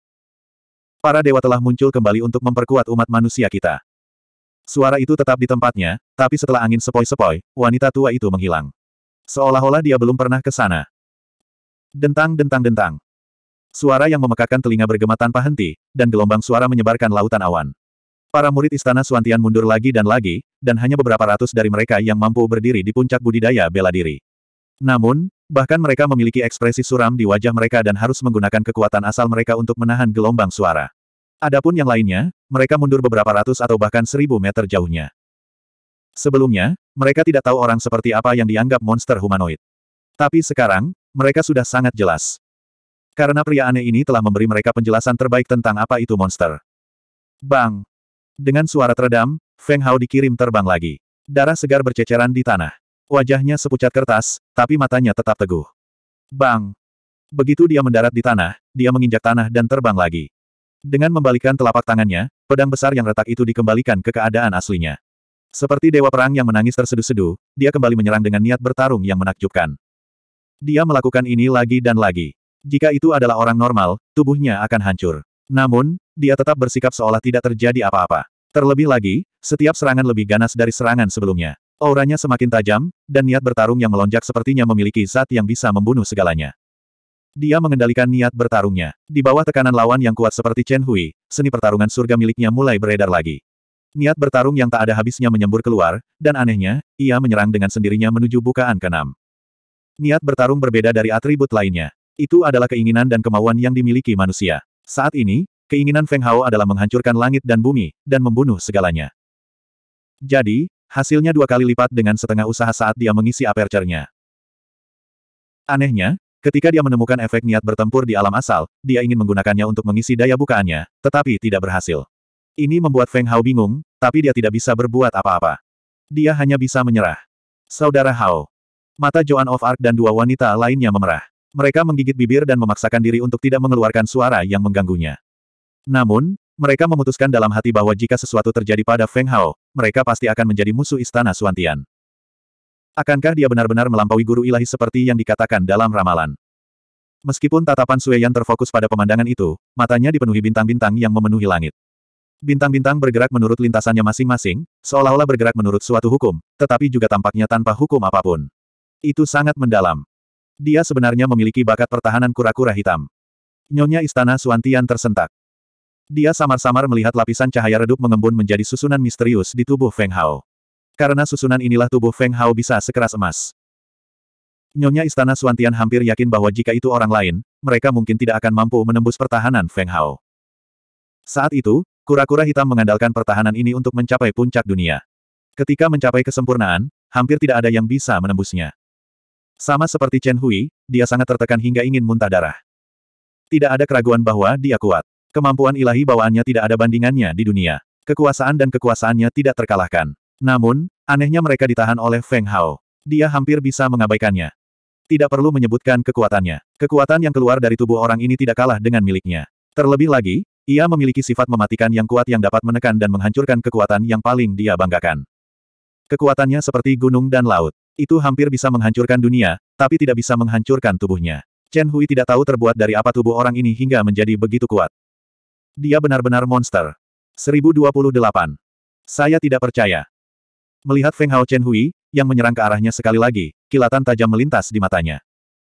Para dewa telah muncul kembali untuk memperkuat umat manusia kita. Suara itu tetap di tempatnya, tapi setelah angin sepoi-sepoi, wanita tua itu menghilang. Seolah-olah dia belum pernah ke sana. Dentang dentang dentang. Suara yang memekakan telinga bergema tanpa henti, dan gelombang suara menyebarkan lautan awan. Para murid istana Suantian mundur lagi dan lagi, dan hanya beberapa ratus dari mereka yang mampu berdiri di puncak budidaya bela diri. Namun, bahkan mereka memiliki ekspresi suram di wajah mereka dan harus menggunakan kekuatan asal mereka untuk menahan gelombang suara. Adapun yang lainnya, mereka mundur beberapa ratus atau bahkan seribu meter jauhnya. Sebelumnya, mereka tidak tahu orang seperti apa yang dianggap monster humanoid. Tapi sekarang, mereka sudah sangat jelas. Karena pria aneh ini telah memberi mereka penjelasan terbaik tentang apa itu monster. Bang! Dengan suara teredam, Feng Hao dikirim terbang lagi. Darah segar berceceran di tanah. Wajahnya sepucat kertas, tapi matanya tetap teguh. Bang! Begitu dia mendarat di tanah, dia menginjak tanah dan terbang lagi. Dengan membalikkan telapak tangannya, Pedang besar yang retak itu dikembalikan ke keadaan aslinya. Seperti dewa perang yang menangis terseduh-seduh, dia kembali menyerang dengan niat bertarung yang menakjubkan. Dia melakukan ini lagi dan lagi. Jika itu adalah orang normal, tubuhnya akan hancur. Namun, dia tetap bersikap seolah tidak terjadi apa-apa. Terlebih lagi, setiap serangan lebih ganas dari serangan sebelumnya. Auranya semakin tajam, dan niat bertarung yang melonjak sepertinya memiliki zat yang bisa membunuh segalanya. Dia mengendalikan niat bertarungnya. Di bawah tekanan lawan yang kuat seperti Chen Hui, seni pertarungan surga miliknya mulai beredar lagi. Niat bertarung yang tak ada habisnya menyembur keluar, dan anehnya, ia menyerang dengan sendirinya menuju bukaan keenam. Niat bertarung berbeda dari atribut lainnya. Itu adalah keinginan dan kemauan yang dimiliki manusia. Saat ini, keinginan Feng Hao adalah menghancurkan langit dan bumi, dan membunuh segalanya. Jadi, hasilnya dua kali lipat dengan setengah usaha saat dia mengisi aperture-nya. Anehnya, Ketika dia menemukan efek niat bertempur di alam asal, dia ingin menggunakannya untuk mengisi daya bukaannya, tetapi tidak berhasil. Ini membuat Feng Hao bingung, tapi dia tidak bisa berbuat apa-apa. Dia hanya bisa menyerah. Saudara Hao. Mata Joan of Arc dan dua wanita lainnya memerah. Mereka menggigit bibir dan memaksakan diri untuk tidak mengeluarkan suara yang mengganggunya. Namun, mereka memutuskan dalam hati bahwa jika sesuatu terjadi pada Feng Hao, mereka pasti akan menjadi musuh istana Suantian. Akankah dia benar-benar melampaui guru ilahi seperti yang dikatakan dalam ramalan? Meskipun tatapan Sueyan terfokus pada pemandangan itu, matanya dipenuhi bintang-bintang yang memenuhi langit. Bintang-bintang bergerak menurut lintasannya masing-masing, seolah-olah bergerak menurut suatu hukum, tetapi juga tampaknya tanpa hukum apapun. Itu sangat mendalam. Dia sebenarnya memiliki bakat pertahanan kura-kura hitam. Nyonya Istana Suantian tersentak. Dia samar-samar melihat lapisan cahaya redup mengembun menjadi susunan misterius di tubuh Feng Hao. Karena susunan inilah tubuh Feng Hao bisa sekeras emas. Nyonya Istana Suantian hampir yakin bahwa jika itu orang lain, mereka mungkin tidak akan mampu menembus pertahanan Feng Hao. Saat itu, kura-kura hitam mengandalkan pertahanan ini untuk mencapai puncak dunia. Ketika mencapai kesempurnaan, hampir tidak ada yang bisa menembusnya. Sama seperti Chen Hui, dia sangat tertekan hingga ingin muntah darah. Tidak ada keraguan bahwa dia kuat. Kemampuan ilahi bawaannya tidak ada bandingannya di dunia. Kekuasaan dan kekuasaannya tidak terkalahkan. Namun, anehnya mereka ditahan oleh Feng Hao. Dia hampir bisa mengabaikannya. Tidak perlu menyebutkan kekuatannya. Kekuatan yang keluar dari tubuh orang ini tidak kalah dengan miliknya. Terlebih lagi, ia memiliki sifat mematikan yang kuat yang dapat menekan dan menghancurkan kekuatan yang paling dia banggakan. Kekuatannya seperti gunung dan laut. Itu hampir bisa menghancurkan dunia, tapi tidak bisa menghancurkan tubuhnya. Chen Hui tidak tahu terbuat dari apa tubuh orang ini hingga menjadi begitu kuat. Dia benar-benar monster. 1028. Saya tidak percaya. Melihat Feng Hao Chen Hui, yang menyerang ke arahnya sekali lagi, kilatan tajam melintas di matanya.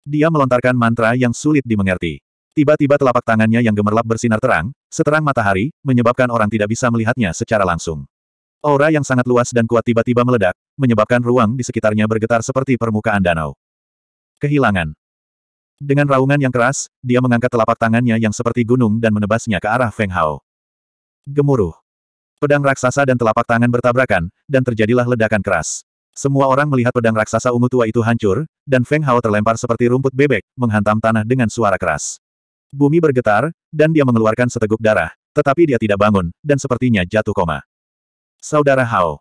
Dia melontarkan mantra yang sulit dimengerti. Tiba-tiba telapak tangannya yang gemerlap bersinar terang, seterang matahari, menyebabkan orang tidak bisa melihatnya secara langsung. Aura yang sangat luas dan kuat tiba-tiba meledak, menyebabkan ruang di sekitarnya bergetar seperti permukaan danau. Kehilangan. Dengan raungan yang keras, dia mengangkat telapak tangannya yang seperti gunung dan menebasnya ke arah Feng Hao. Gemuruh. Pedang raksasa dan telapak tangan bertabrakan, dan terjadilah ledakan keras. Semua orang melihat pedang raksasa ungu tua itu hancur, dan Feng Hao terlempar seperti rumput bebek, menghantam tanah dengan suara keras. Bumi bergetar, dan dia mengeluarkan seteguk darah, tetapi dia tidak bangun, dan sepertinya jatuh koma. Saudara Hao.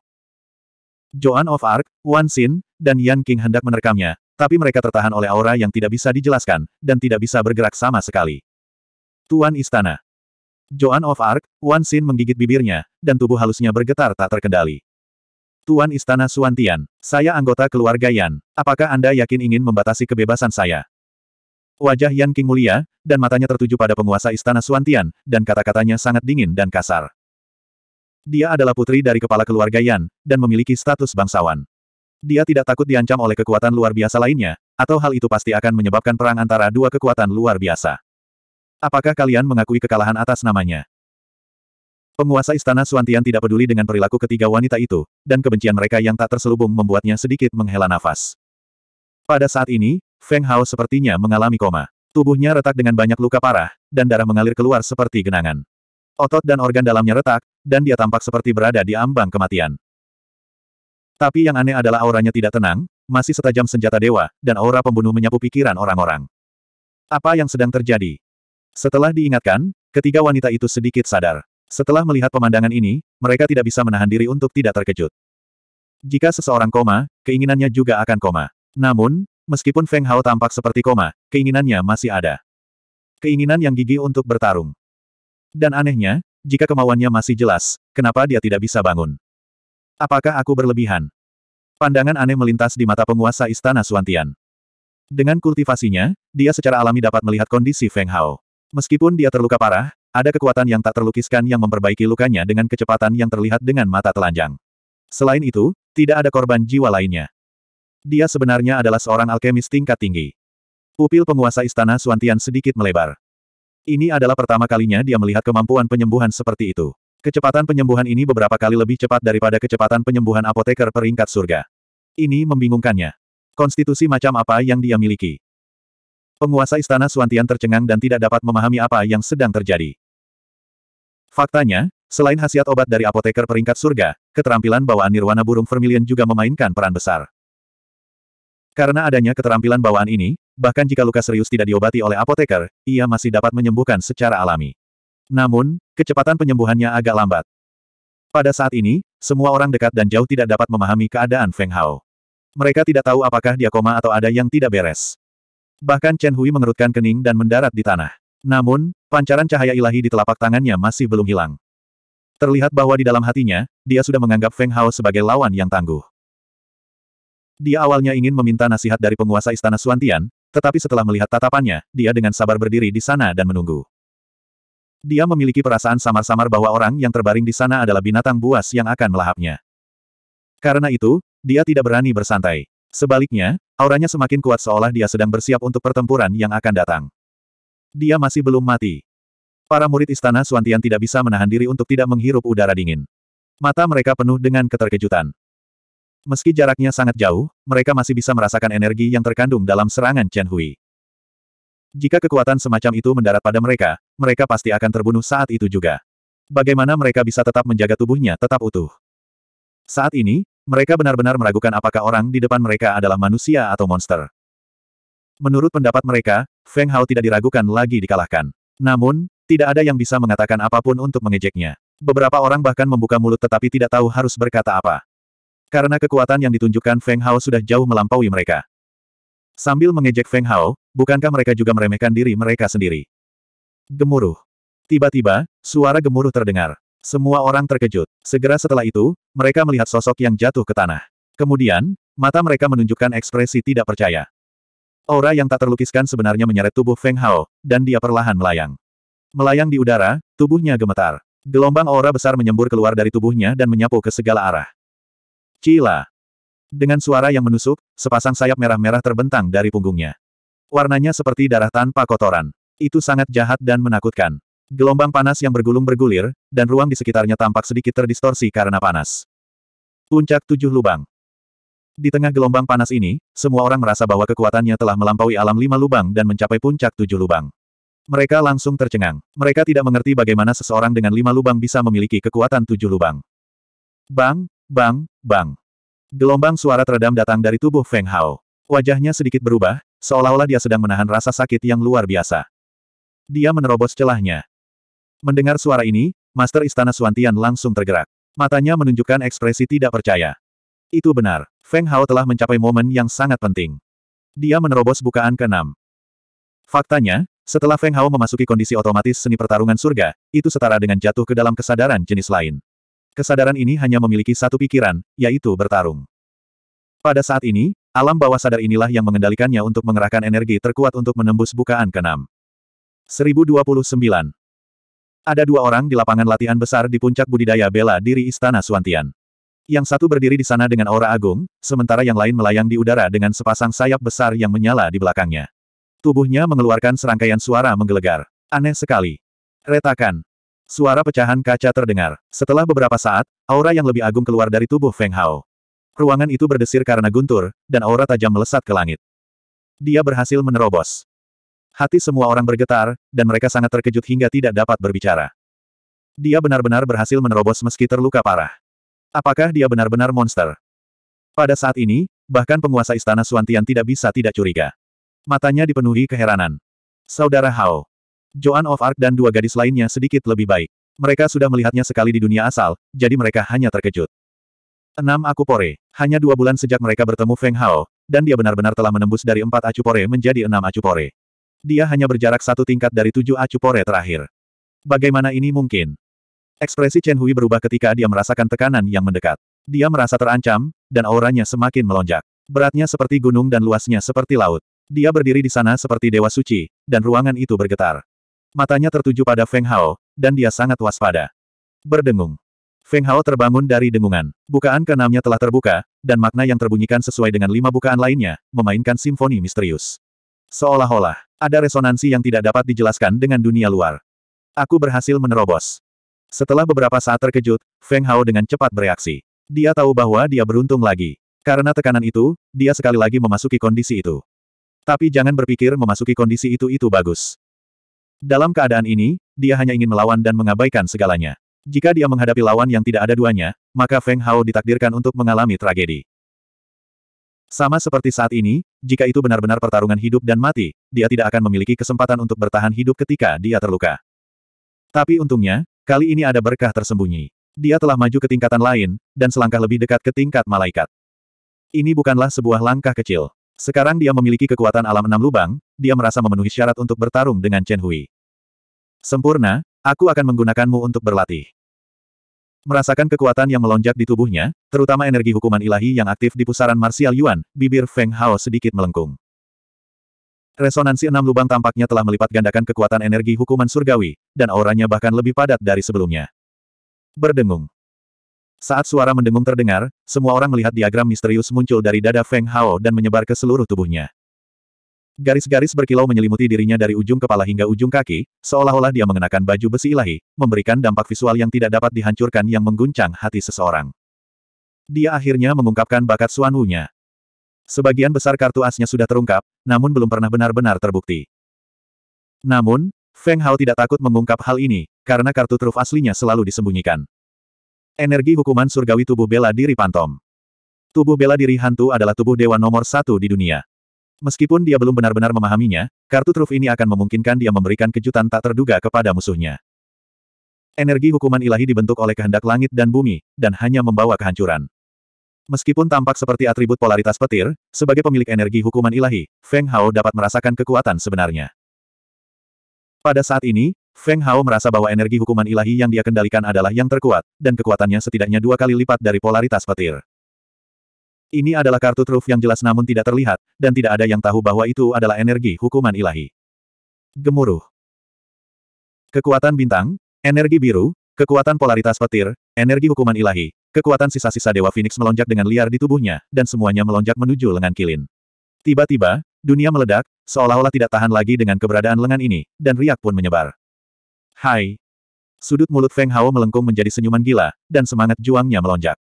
Joan of Arc, Wan Xin, dan Yan King hendak menerkamnya, tapi mereka tertahan oleh aura yang tidak bisa dijelaskan, dan tidak bisa bergerak sama sekali. Tuan Istana. Joan of Arc, Wan Xin menggigit bibirnya, dan tubuh halusnya bergetar tak terkendali. Tuan Istana Suantian, saya anggota keluarga Yan, apakah Anda yakin ingin membatasi kebebasan saya? Wajah Yan King mulia, dan matanya tertuju pada penguasa Istana Suantian, dan kata-katanya sangat dingin dan kasar. Dia adalah putri dari kepala keluarga Yan, dan memiliki status bangsawan. Dia tidak takut diancam oleh kekuatan luar biasa lainnya, atau hal itu pasti akan menyebabkan perang antara dua kekuatan luar biasa. Apakah kalian mengakui kekalahan atas namanya? Penguasa istana Suantian tidak peduli dengan perilaku ketiga wanita itu, dan kebencian mereka yang tak terselubung membuatnya sedikit menghela nafas. Pada saat ini, Feng Hao sepertinya mengalami koma. Tubuhnya retak dengan banyak luka parah, dan darah mengalir keluar seperti genangan. Otot dan organ dalamnya retak, dan dia tampak seperti berada di ambang kematian. Tapi yang aneh adalah auranya tidak tenang, masih setajam senjata dewa, dan aura pembunuh menyapu pikiran orang-orang. Apa yang sedang terjadi? Setelah diingatkan, ketiga wanita itu sedikit sadar. Setelah melihat pemandangan ini, mereka tidak bisa menahan diri untuk tidak terkejut. Jika seseorang koma, keinginannya juga akan koma. Namun, meskipun Feng Hao tampak seperti koma, keinginannya masih ada. Keinginan yang gigih untuk bertarung. Dan anehnya, jika kemauannya masih jelas, kenapa dia tidak bisa bangun? Apakah aku berlebihan? Pandangan aneh melintas di mata penguasa istana Suantian. Dengan kultivasinya, dia secara alami dapat melihat kondisi Feng Hao. Meskipun dia terluka parah, ada kekuatan yang tak terlukiskan yang memperbaiki lukanya dengan kecepatan yang terlihat dengan mata telanjang. Selain itu, tidak ada korban jiwa lainnya. Dia sebenarnya adalah seorang alkemis tingkat tinggi. Pupil penguasa istana Suantian sedikit melebar. Ini adalah pertama kalinya dia melihat kemampuan penyembuhan seperti itu. Kecepatan penyembuhan ini beberapa kali lebih cepat daripada kecepatan penyembuhan apoteker peringkat surga. Ini membingungkannya. Konstitusi macam apa yang dia miliki? Penguasa istana Suantian tercengang dan tidak dapat memahami apa yang sedang terjadi. Faktanya, selain khasiat obat dari apoteker peringkat surga, keterampilan bawaan nirwana burung vermilion juga memainkan peran besar. Karena adanya keterampilan bawaan ini, bahkan jika luka serius tidak diobati oleh apoteker, ia masih dapat menyembuhkan secara alami. Namun, kecepatan penyembuhannya agak lambat. Pada saat ini, semua orang dekat dan jauh tidak dapat memahami keadaan Feng Hao. Mereka tidak tahu apakah dia koma atau ada yang tidak beres. Bahkan Chen Hui mengerutkan kening dan mendarat di tanah. Namun, pancaran cahaya ilahi di telapak tangannya masih belum hilang. Terlihat bahwa di dalam hatinya, dia sudah menganggap Feng Hao sebagai lawan yang tangguh. Dia awalnya ingin meminta nasihat dari penguasa istana Suantian, tetapi setelah melihat tatapannya, dia dengan sabar berdiri di sana dan menunggu. Dia memiliki perasaan samar-samar bahwa orang yang terbaring di sana adalah binatang buas yang akan melahapnya. Karena itu, dia tidak berani bersantai. Sebaliknya, auranya semakin kuat seolah dia sedang bersiap untuk pertempuran yang akan datang. Dia masih belum mati. Para murid istana Suantian tidak bisa menahan diri untuk tidak menghirup udara dingin. Mata mereka penuh dengan keterkejutan. Meski jaraknya sangat jauh, mereka masih bisa merasakan energi yang terkandung dalam serangan Chen Hui. Jika kekuatan semacam itu mendarat pada mereka, mereka pasti akan terbunuh saat itu juga. Bagaimana mereka bisa tetap menjaga tubuhnya tetap utuh? Saat ini, mereka benar-benar meragukan apakah orang di depan mereka adalah manusia atau monster. Menurut pendapat mereka, Feng Hao tidak diragukan lagi dikalahkan. Namun, tidak ada yang bisa mengatakan apapun untuk mengejeknya. Beberapa orang bahkan membuka mulut tetapi tidak tahu harus berkata apa. Karena kekuatan yang ditunjukkan Feng Hao sudah jauh melampaui mereka. Sambil mengejek Feng Hao, bukankah mereka juga meremehkan diri mereka sendiri? Gemuruh. Tiba-tiba, suara gemuruh terdengar. Semua orang terkejut. Segera setelah itu, mereka melihat sosok yang jatuh ke tanah. Kemudian, mata mereka menunjukkan ekspresi tidak percaya. Aura yang tak terlukiskan sebenarnya menyeret tubuh Feng Hao, dan dia perlahan melayang. Melayang di udara, tubuhnya gemetar. Gelombang aura besar menyembur keluar dari tubuhnya dan menyapu ke segala arah. Cila! Dengan suara yang menusuk, sepasang sayap merah-merah terbentang dari punggungnya. Warnanya seperti darah tanpa kotoran. Itu sangat jahat dan menakutkan. Gelombang panas yang bergulung bergulir, dan ruang di sekitarnya tampak sedikit terdistorsi karena panas. Puncak tujuh lubang. Di tengah gelombang panas ini, semua orang merasa bahwa kekuatannya telah melampaui alam lima lubang dan mencapai puncak tujuh lubang. Mereka langsung tercengang. Mereka tidak mengerti bagaimana seseorang dengan lima lubang bisa memiliki kekuatan tujuh lubang. Bang, bang, bang. Gelombang suara teredam datang dari tubuh Feng Hao. Wajahnya sedikit berubah, seolah-olah dia sedang menahan rasa sakit yang luar biasa. Dia menerobos celahnya. Mendengar suara ini, Master Istana Suantian langsung tergerak. Matanya menunjukkan ekspresi tidak percaya. Itu benar, Feng Hao telah mencapai momen yang sangat penting. Dia menerobos bukaan ke-6. Faktanya, setelah Feng Hao memasuki kondisi otomatis seni pertarungan surga, itu setara dengan jatuh ke dalam kesadaran jenis lain. Kesadaran ini hanya memiliki satu pikiran, yaitu bertarung. Pada saat ini, alam bawah sadar inilah yang mengendalikannya untuk mengerahkan energi terkuat untuk menembus bukaan ke-6. 1029 ada dua orang di lapangan latihan besar di puncak budidaya bela diri Istana Suantian. Yang satu berdiri di sana dengan aura agung, sementara yang lain melayang di udara dengan sepasang sayap besar yang menyala di belakangnya. Tubuhnya mengeluarkan serangkaian suara menggelegar. Aneh sekali. Retakan. Suara pecahan kaca terdengar. Setelah beberapa saat, aura yang lebih agung keluar dari tubuh Feng Hao. Ruangan itu berdesir karena guntur, dan aura tajam melesat ke langit. Dia berhasil menerobos. Hati semua orang bergetar, dan mereka sangat terkejut hingga tidak dapat berbicara. Dia benar-benar berhasil menerobos meski terluka parah. Apakah dia benar-benar monster? Pada saat ini, bahkan penguasa istana Suantian tidak bisa tidak curiga. Matanya dipenuhi keheranan. Saudara Hao. Joan of Arc dan dua gadis lainnya sedikit lebih baik. Mereka sudah melihatnya sekali di dunia asal, jadi mereka hanya terkejut. Enam Aku Pore. Hanya dua bulan sejak mereka bertemu Feng Hao, dan dia benar-benar telah menembus dari empat Acu Pore menjadi enam Acu Pore. Dia hanya berjarak satu tingkat dari tujuh acupore terakhir. Bagaimana ini mungkin? Ekspresi Chen Hui berubah ketika dia merasakan tekanan yang mendekat. Dia merasa terancam, dan auranya semakin melonjak. Beratnya seperti gunung dan luasnya seperti laut. Dia berdiri di sana seperti dewa suci, dan ruangan itu bergetar. Matanya tertuju pada Feng Hao, dan dia sangat waspada. Berdengung. Feng Hao terbangun dari dengungan. Bukaan keenamnya telah terbuka, dan makna yang terbunyikan sesuai dengan lima bukaan lainnya, memainkan simfoni misterius. Seolah-olah, ada resonansi yang tidak dapat dijelaskan dengan dunia luar. Aku berhasil menerobos. Setelah beberapa saat terkejut, Feng Hao dengan cepat bereaksi. Dia tahu bahwa dia beruntung lagi. Karena tekanan itu, dia sekali lagi memasuki kondisi itu. Tapi jangan berpikir memasuki kondisi itu-itu bagus. Dalam keadaan ini, dia hanya ingin melawan dan mengabaikan segalanya. Jika dia menghadapi lawan yang tidak ada duanya, maka Feng Hao ditakdirkan untuk mengalami tragedi. Sama seperti saat ini, jika itu benar-benar pertarungan hidup dan mati, dia tidak akan memiliki kesempatan untuk bertahan hidup ketika dia terluka. Tapi untungnya, kali ini ada berkah tersembunyi. Dia telah maju ke tingkatan lain, dan selangkah lebih dekat ke tingkat malaikat. Ini bukanlah sebuah langkah kecil. Sekarang dia memiliki kekuatan alam enam lubang, dia merasa memenuhi syarat untuk bertarung dengan Chen Hui. Sempurna, aku akan menggunakanmu untuk berlatih. Merasakan kekuatan yang melonjak di tubuhnya, terutama energi hukuman ilahi yang aktif di pusaran Martial Yuan, bibir Feng Hao sedikit melengkung. Resonansi enam lubang tampaknya telah melipat gandakan kekuatan energi hukuman surgawi, dan auranya bahkan lebih padat dari sebelumnya. Berdengung. Saat suara mendengung terdengar, semua orang melihat diagram misterius muncul dari dada Feng Hao dan menyebar ke seluruh tubuhnya. Garis-garis berkilau menyelimuti dirinya dari ujung kepala hingga ujung kaki, seolah-olah dia mengenakan baju besi ilahi, memberikan dampak visual yang tidak dapat dihancurkan yang mengguncang hati seseorang. Dia akhirnya mengungkapkan bakat Suan Wu-nya. Sebagian besar kartu asnya sudah terungkap, namun belum pernah benar-benar terbukti. Namun, Feng Hao tidak takut mengungkap hal ini, karena kartu truf aslinya selalu disembunyikan. Energi hukuman surgawi tubuh bela diri Pantom. Tubuh bela diri hantu adalah tubuh dewa nomor satu di dunia. Meskipun dia belum benar-benar memahaminya, kartu truf ini akan memungkinkan dia memberikan kejutan tak terduga kepada musuhnya. Energi hukuman ilahi dibentuk oleh kehendak langit dan bumi, dan hanya membawa kehancuran. Meskipun tampak seperti atribut polaritas petir, sebagai pemilik energi hukuman ilahi, Feng Hao dapat merasakan kekuatan sebenarnya. Pada saat ini, Feng Hao merasa bahwa energi hukuman ilahi yang dia kendalikan adalah yang terkuat, dan kekuatannya setidaknya dua kali lipat dari polaritas petir. Ini adalah kartu truf yang jelas namun tidak terlihat, dan tidak ada yang tahu bahwa itu adalah energi hukuman ilahi. Gemuruh. Kekuatan bintang, energi biru, kekuatan polaritas petir, energi hukuman ilahi, kekuatan sisa-sisa Dewa Phoenix melonjak dengan liar di tubuhnya, dan semuanya melonjak menuju lengan Kilin. Tiba-tiba, dunia meledak, seolah-olah tidak tahan lagi dengan keberadaan lengan ini, dan riak pun menyebar. Hai, Sudut mulut Feng Hao melengkung menjadi senyuman gila, dan semangat juangnya melonjak.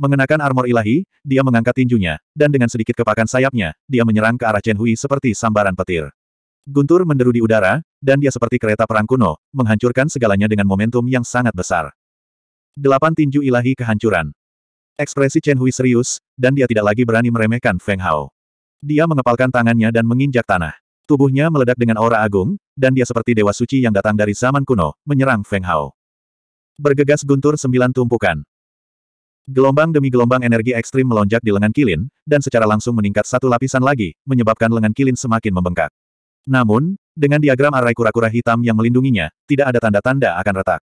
Mengenakan armor ilahi, dia mengangkat tinjunya, dan dengan sedikit kepakan sayapnya, dia menyerang ke arah Chen Hui seperti sambaran petir. Guntur menderu di udara, dan dia seperti kereta perang kuno, menghancurkan segalanya dengan momentum yang sangat besar. Delapan tinju ilahi kehancuran. Ekspresi Chen Hui serius, dan dia tidak lagi berani meremehkan Feng Hao. Dia mengepalkan tangannya dan menginjak tanah. Tubuhnya meledak dengan aura agung, dan dia seperti dewa suci yang datang dari zaman kuno, menyerang Feng Hao. Bergegas guntur sembilan tumpukan. Gelombang demi gelombang energi ekstrim melonjak di lengan Kilin, dan secara langsung meningkat satu lapisan lagi, menyebabkan lengan Kilin semakin membengkak. Namun, dengan diagram arai kura-kura hitam yang melindunginya, tidak ada tanda-tanda akan retak.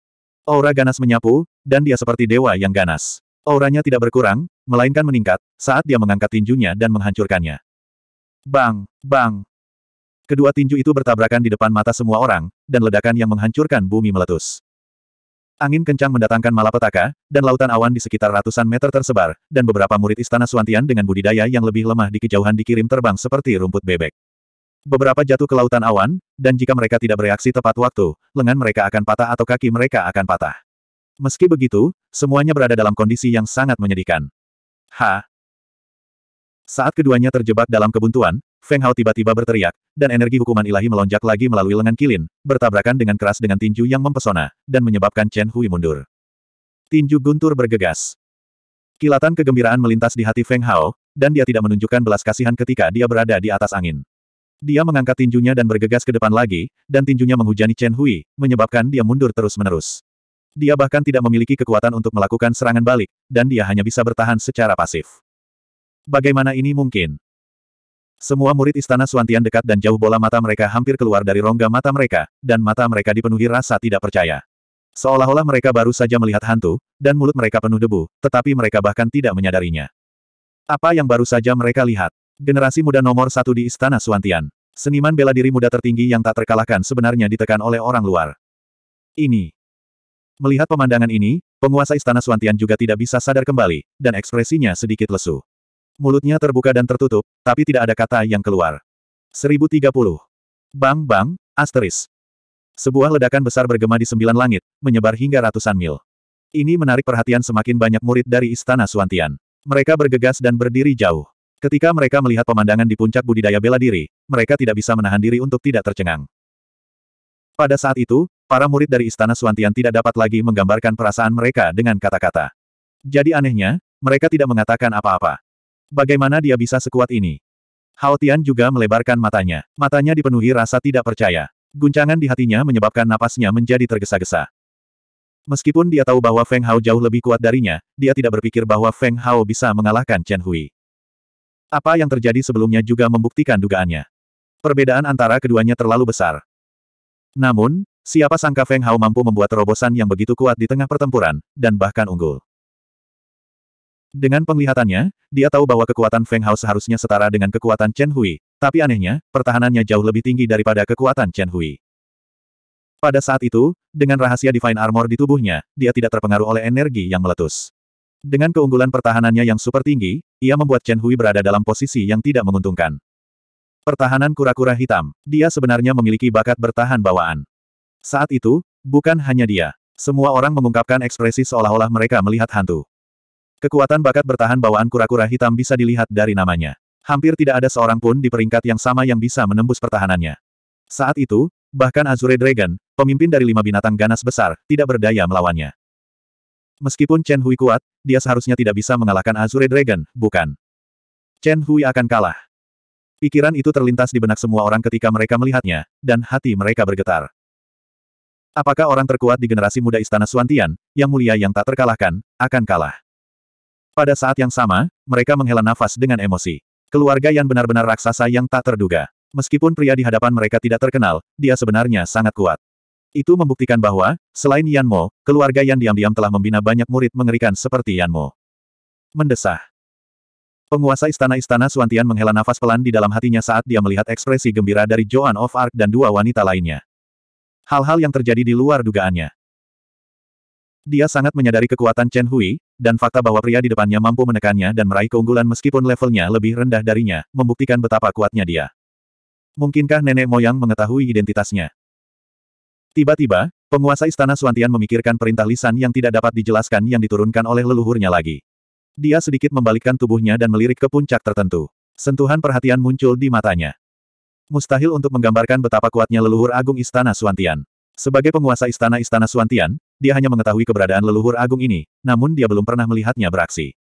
Aura ganas menyapu, dan dia seperti dewa yang ganas. Auranya tidak berkurang, melainkan meningkat, saat dia mengangkat tinjunya dan menghancurkannya. Bang! Bang! Kedua tinju itu bertabrakan di depan mata semua orang, dan ledakan yang menghancurkan bumi meletus. Angin kencang mendatangkan malapetaka, dan lautan awan di sekitar ratusan meter tersebar, dan beberapa murid istana Suantian dengan budidaya yang lebih lemah di kejauhan dikirim terbang seperti rumput bebek. Beberapa jatuh ke lautan awan, dan jika mereka tidak bereaksi tepat waktu, lengan mereka akan patah atau kaki mereka akan patah. Meski begitu, semuanya berada dalam kondisi yang sangat menyedihkan. Ha! Saat keduanya terjebak dalam kebuntuan, Feng Hao tiba-tiba berteriak, dan energi hukuman ilahi melonjak lagi melalui lengan Kilin, bertabrakan dengan keras dengan tinju yang mempesona, dan menyebabkan Chen Hui mundur. Tinju guntur bergegas. Kilatan kegembiraan melintas di hati Feng Hao, dan dia tidak menunjukkan belas kasihan ketika dia berada di atas angin. Dia mengangkat tinjunya dan bergegas ke depan lagi, dan tinjunya menghujani Chen Hui, menyebabkan dia mundur terus-menerus. Dia bahkan tidak memiliki kekuatan untuk melakukan serangan balik, dan dia hanya bisa bertahan secara pasif. Bagaimana ini mungkin? Semua murid istana Suantian dekat dan jauh bola mata mereka hampir keluar dari rongga mata mereka, dan mata mereka dipenuhi rasa tidak percaya. Seolah-olah mereka baru saja melihat hantu, dan mulut mereka penuh debu, tetapi mereka bahkan tidak menyadarinya. Apa yang baru saja mereka lihat? Generasi muda nomor satu di istana Suantian. Seniman bela diri muda tertinggi yang tak terkalahkan sebenarnya ditekan oleh orang luar. Ini. Melihat pemandangan ini, penguasa istana Suantian juga tidak bisa sadar kembali, dan ekspresinya sedikit lesu. Mulutnya terbuka dan tertutup, tapi tidak ada kata yang keluar. 1030. Bang bang, asteris. Sebuah ledakan besar bergema di sembilan langit, menyebar hingga ratusan mil. Ini menarik perhatian semakin banyak murid dari Istana Suantian. Mereka bergegas dan berdiri jauh. Ketika mereka melihat pemandangan di puncak budidaya bela diri, mereka tidak bisa menahan diri untuk tidak tercengang. Pada saat itu, para murid dari Istana Suantian tidak dapat lagi menggambarkan perasaan mereka dengan kata-kata. Jadi anehnya, mereka tidak mengatakan apa-apa. Bagaimana dia bisa sekuat ini? Hao Tian juga melebarkan matanya. Matanya dipenuhi rasa tidak percaya. Guncangan di hatinya menyebabkan napasnya menjadi tergesa-gesa. Meskipun dia tahu bahwa Feng Hao jauh lebih kuat darinya, dia tidak berpikir bahwa Feng Hao bisa mengalahkan Chen Hui. Apa yang terjadi sebelumnya juga membuktikan dugaannya. Perbedaan antara keduanya terlalu besar. Namun, siapa sangka Feng Hao mampu membuat terobosan yang begitu kuat di tengah pertempuran, dan bahkan unggul. Dengan penglihatannya, dia tahu bahwa kekuatan Feng Hao seharusnya setara dengan kekuatan Chen Hui, tapi anehnya, pertahanannya jauh lebih tinggi daripada kekuatan Chen Hui. Pada saat itu, dengan rahasia Divine Armor di tubuhnya, dia tidak terpengaruh oleh energi yang meletus. Dengan keunggulan pertahanannya yang super tinggi, ia membuat Chen Hui berada dalam posisi yang tidak menguntungkan. Pertahanan kura-kura hitam, dia sebenarnya memiliki bakat bertahan bawaan. Saat itu, bukan hanya dia. Semua orang mengungkapkan ekspresi seolah-olah mereka melihat hantu. Kekuatan bakat bertahan bawaan kura-kura hitam bisa dilihat dari namanya. Hampir tidak ada seorang pun di peringkat yang sama yang bisa menembus pertahanannya. Saat itu, bahkan Azure Dragon, pemimpin dari lima binatang ganas besar, tidak berdaya melawannya. Meskipun Chen Hui kuat, dia seharusnya tidak bisa mengalahkan Azure Dragon, bukan? Chen Hui akan kalah. Pikiran itu terlintas di benak semua orang ketika mereka melihatnya, dan hati mereka bergetar. Apakah orang terkuat di generasi muda Istana Suantian, yang mulia yang tak terkalahkan, akan kalah? Pada saat yang sama, mereka menghela nafas dengan emosi. Keluarga yang benar-benar raksasa yang tak terduga. Meskipun pria di hadapan mereka tidak terkenal, dia sebenarnya sangat kuat. Itu membuktikan bahwa, selain Yan Mo, keluarga yang diam-diam telah membina banyak murid mengerikan seperti Yan Mo. Mendesah. Penguasa istana-istana Suantian menghela nafas pelan di dalam hatinya saat dia melihat ekspresi gembira dari Joan of Arc dan dua wanita lainnya. Hal-hal yang terjadi di luar dugaannya. Dia sangat menyadari kekuatan Chen Hui, dan fakta bahwa pria di depannya mampu menekannya dan meraih keunggulan meskipun levelnya lebih rendah darinya, membuktikan betapa kuatnya dia. Mungkinkah nenek moyang mengetahui identitasnya? Tiba-tiba, penguasa istana Suantian memikirkan perintah lisan yang tidak dapat dijelaskan yang diturunkan oleh leluhurnya lagi. Dia sedikit membalikkan tubuhnya dan melirik ke puncak tertentu. Sentuhan perhatian muncul di matanya. Mustahil untuk menggambarkan betapa kuatnya leluhur agung istana Suantian. Sebagai penguasa istana-istana Suantian, dia hanya mengetahui keberadaan leluhur agung ini, namun dia belum pernah melihatnya beraksi.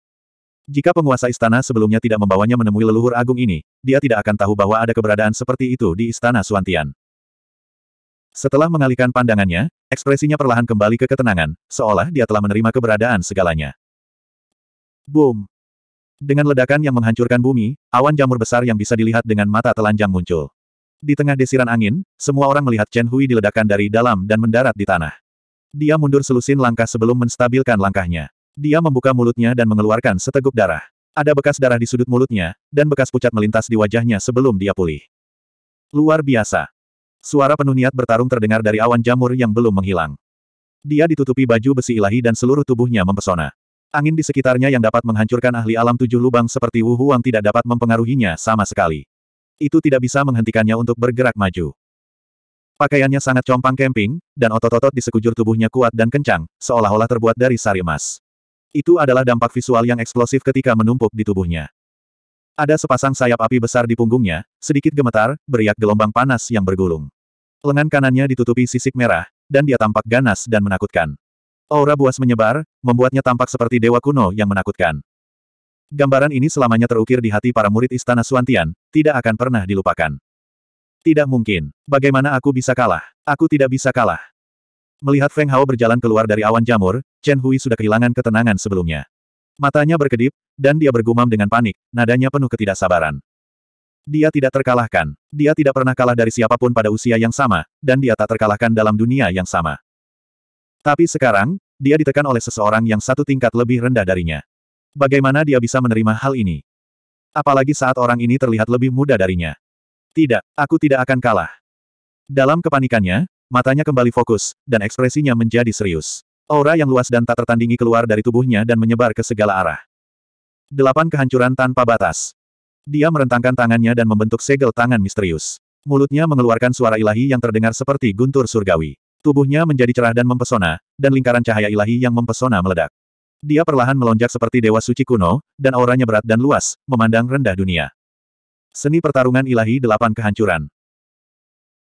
Jika penguasa istana sebelumnya tidak membawanya menemui leluhur agung ini, dia tidak akan tahu bahwa ada keberadaan seperti itu di istana Suantian. Setelah mengalihkan pandangannya, ekspresinya perlahan kembali ke ketenangan, seolah dia telah menerima keberadaan segalanya. Boom! Dengan ledakan yang menghancurkan bumi, awan jamur besar yang bisa dilihat dengan mata telanjang muncul. Di tengah desiran angin, semua orang melihat Chen Hui diledakkan dari dalam dan mendarat di tanah. Dia mundur selusin langkah sebelum menstabilkan langkahnya. Dia membuka mulutnya dan mengeluarkan seteguk darah. Ada bekas darah di sudut mulutnya, dan bekas pucat melintas di wajahnya sebelum dia pulih. Luar biasa. Suara penuh niat bertarung terdengar dari awan jamur yang belum menghilang. Dia ditutupi baju besi ilahi dan seluruh tubuhnya mempesona. Angin di sekitarnya yang dapat menghancurkan ahli alam tujuh lubang seperti Wu Huang tidak dapat mempengaruhinya sama sekali. Itu tidak bisa menghentikannya untuk bergerak maju. Pakaiannya sangat compang camping, dan otot-otot di sekujur tubuhnya kuat dan kencang, seolah-olah terbuat dari sari emas. Itu adalah dampak visual yang eksplosif ketika menumpuk di tubuhnya. Ada sepasang sayap api besar di punggungnya, sedikit gemetar, beriak gelombang panas yang bergulung. Lengan kanannya ditutupi sisik merah, dan dia tampak ganas dan menakutkan. Aura buas menyebar, membuatnya tampak seperti dewa kuno yang menakutkan. Gambaran ini selamanya terukir di hati para murid Istana Suantian, tidak akan pernah dilupakan. Tidak mungkin. Bagaimana aku bisa kalah? Aku tidak bisa kalah. Melihat Feng Hao berjalan keluar dari awan jamur, Chen Hui sudah kehilangan ketenangan sebelumnya. Matanya berkedip, dan dia bergumam dengan panik, nadanya penuh ketidaksabaran. Dia tidak terkalahkan. Dia tidak pernah kalah dari siapapun pada usia yang sama, dan dia tak terkalahkan dalam dunia yang sama. Tapi sekarang, dia ditekan oleh seseorang yang satu tingkat lebih rendah darinya. Bagaimana dia bisa menerima hal ini? Apalagi saat orang ini terlihat lebih muda darinya. Tidak, aku tidak akan kalah. Dalam kepanikannya, matanya kembali fokus, dan ekspresinya menjadi serius. Aura yang luas dan tak tertandingi keluar dari tubuhnya dan menyebar ke segala arah. Delapan kehancuran tanpa batas. Dia merentangkan tangannya dan membentuk segel tangan misterius. Mulutnya mengeluarkan suara ilahi yang terdengar seperti guntur surgawi. Tubuhnya menjadi cerah dan mempesona, dan lingkaran cahaya ilahi yang mempesona meledak. Dia perlahan melonjak seperti dewa suci kuno, dan auranya berat dan luas, memandang rendah dunia. Seni pertarungan ilahi delapan kehancuran.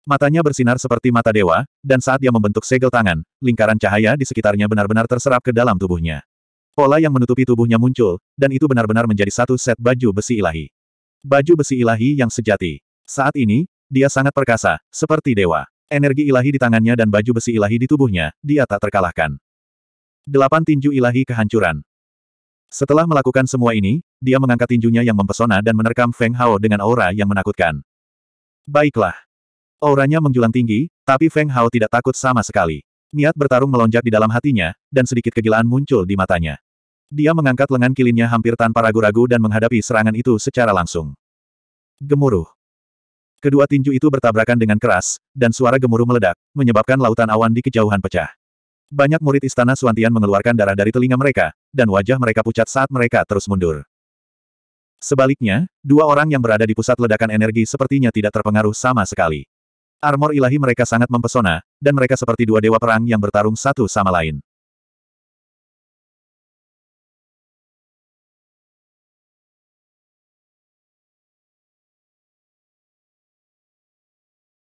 Matanya bersinar seperti mata dewa, dan saat dia membentuk segel tangan, lingkaran cahaya di sekitarnya benar-benar terserap ke dalam tubuhnya. Pola yang menutupi tubuhnya muncul, dan itu benar-benar menjadi satu set baju besi ilahi. Baju besi ilahi yang sejati. Saat ini, dia sangat perkasa, seperti dewa. Energi ilahi di tangannya dan baju besi ilahi di tubuhnya, dia tak terkalahkan. Delapan tinju ilahi kehancuran. Setelah melakukan semua ini, dia mengangkat tinjunya yang mempesona dan menerkam Feng Hao dengan aura yang menakutkan. Baiklah. Auranya menjulang tinggi, tapi Feng Hao tidak takut sama sekali. Niat bertarung melonjak di dalam hatinya, dan sedikit kegilaan muncul di matanya. Dia mengangkat lengan kilinnya hampir tanpa ragu-ragu dan menghadapi serangan itu secara langsung. Gemuruh. Kedua tinju itu bertabrakan dengan keras, dan suara gemuruh meledak, menyebabkan lautan awan di kejauhan pecah. Banyak murid istana Suantian mengeluarkan darah dari telinga mereka, dan wajah mereka pucat saat mereka terus mundur. Sebaliknya, dua orang yang berada di pusat ledakan energi sepertinya tidak terpengaruh sama sekali. Armor ilahi mereka sangat mempesona, dan mereka seperti dua dewa perang yang bertarung satu sama lain.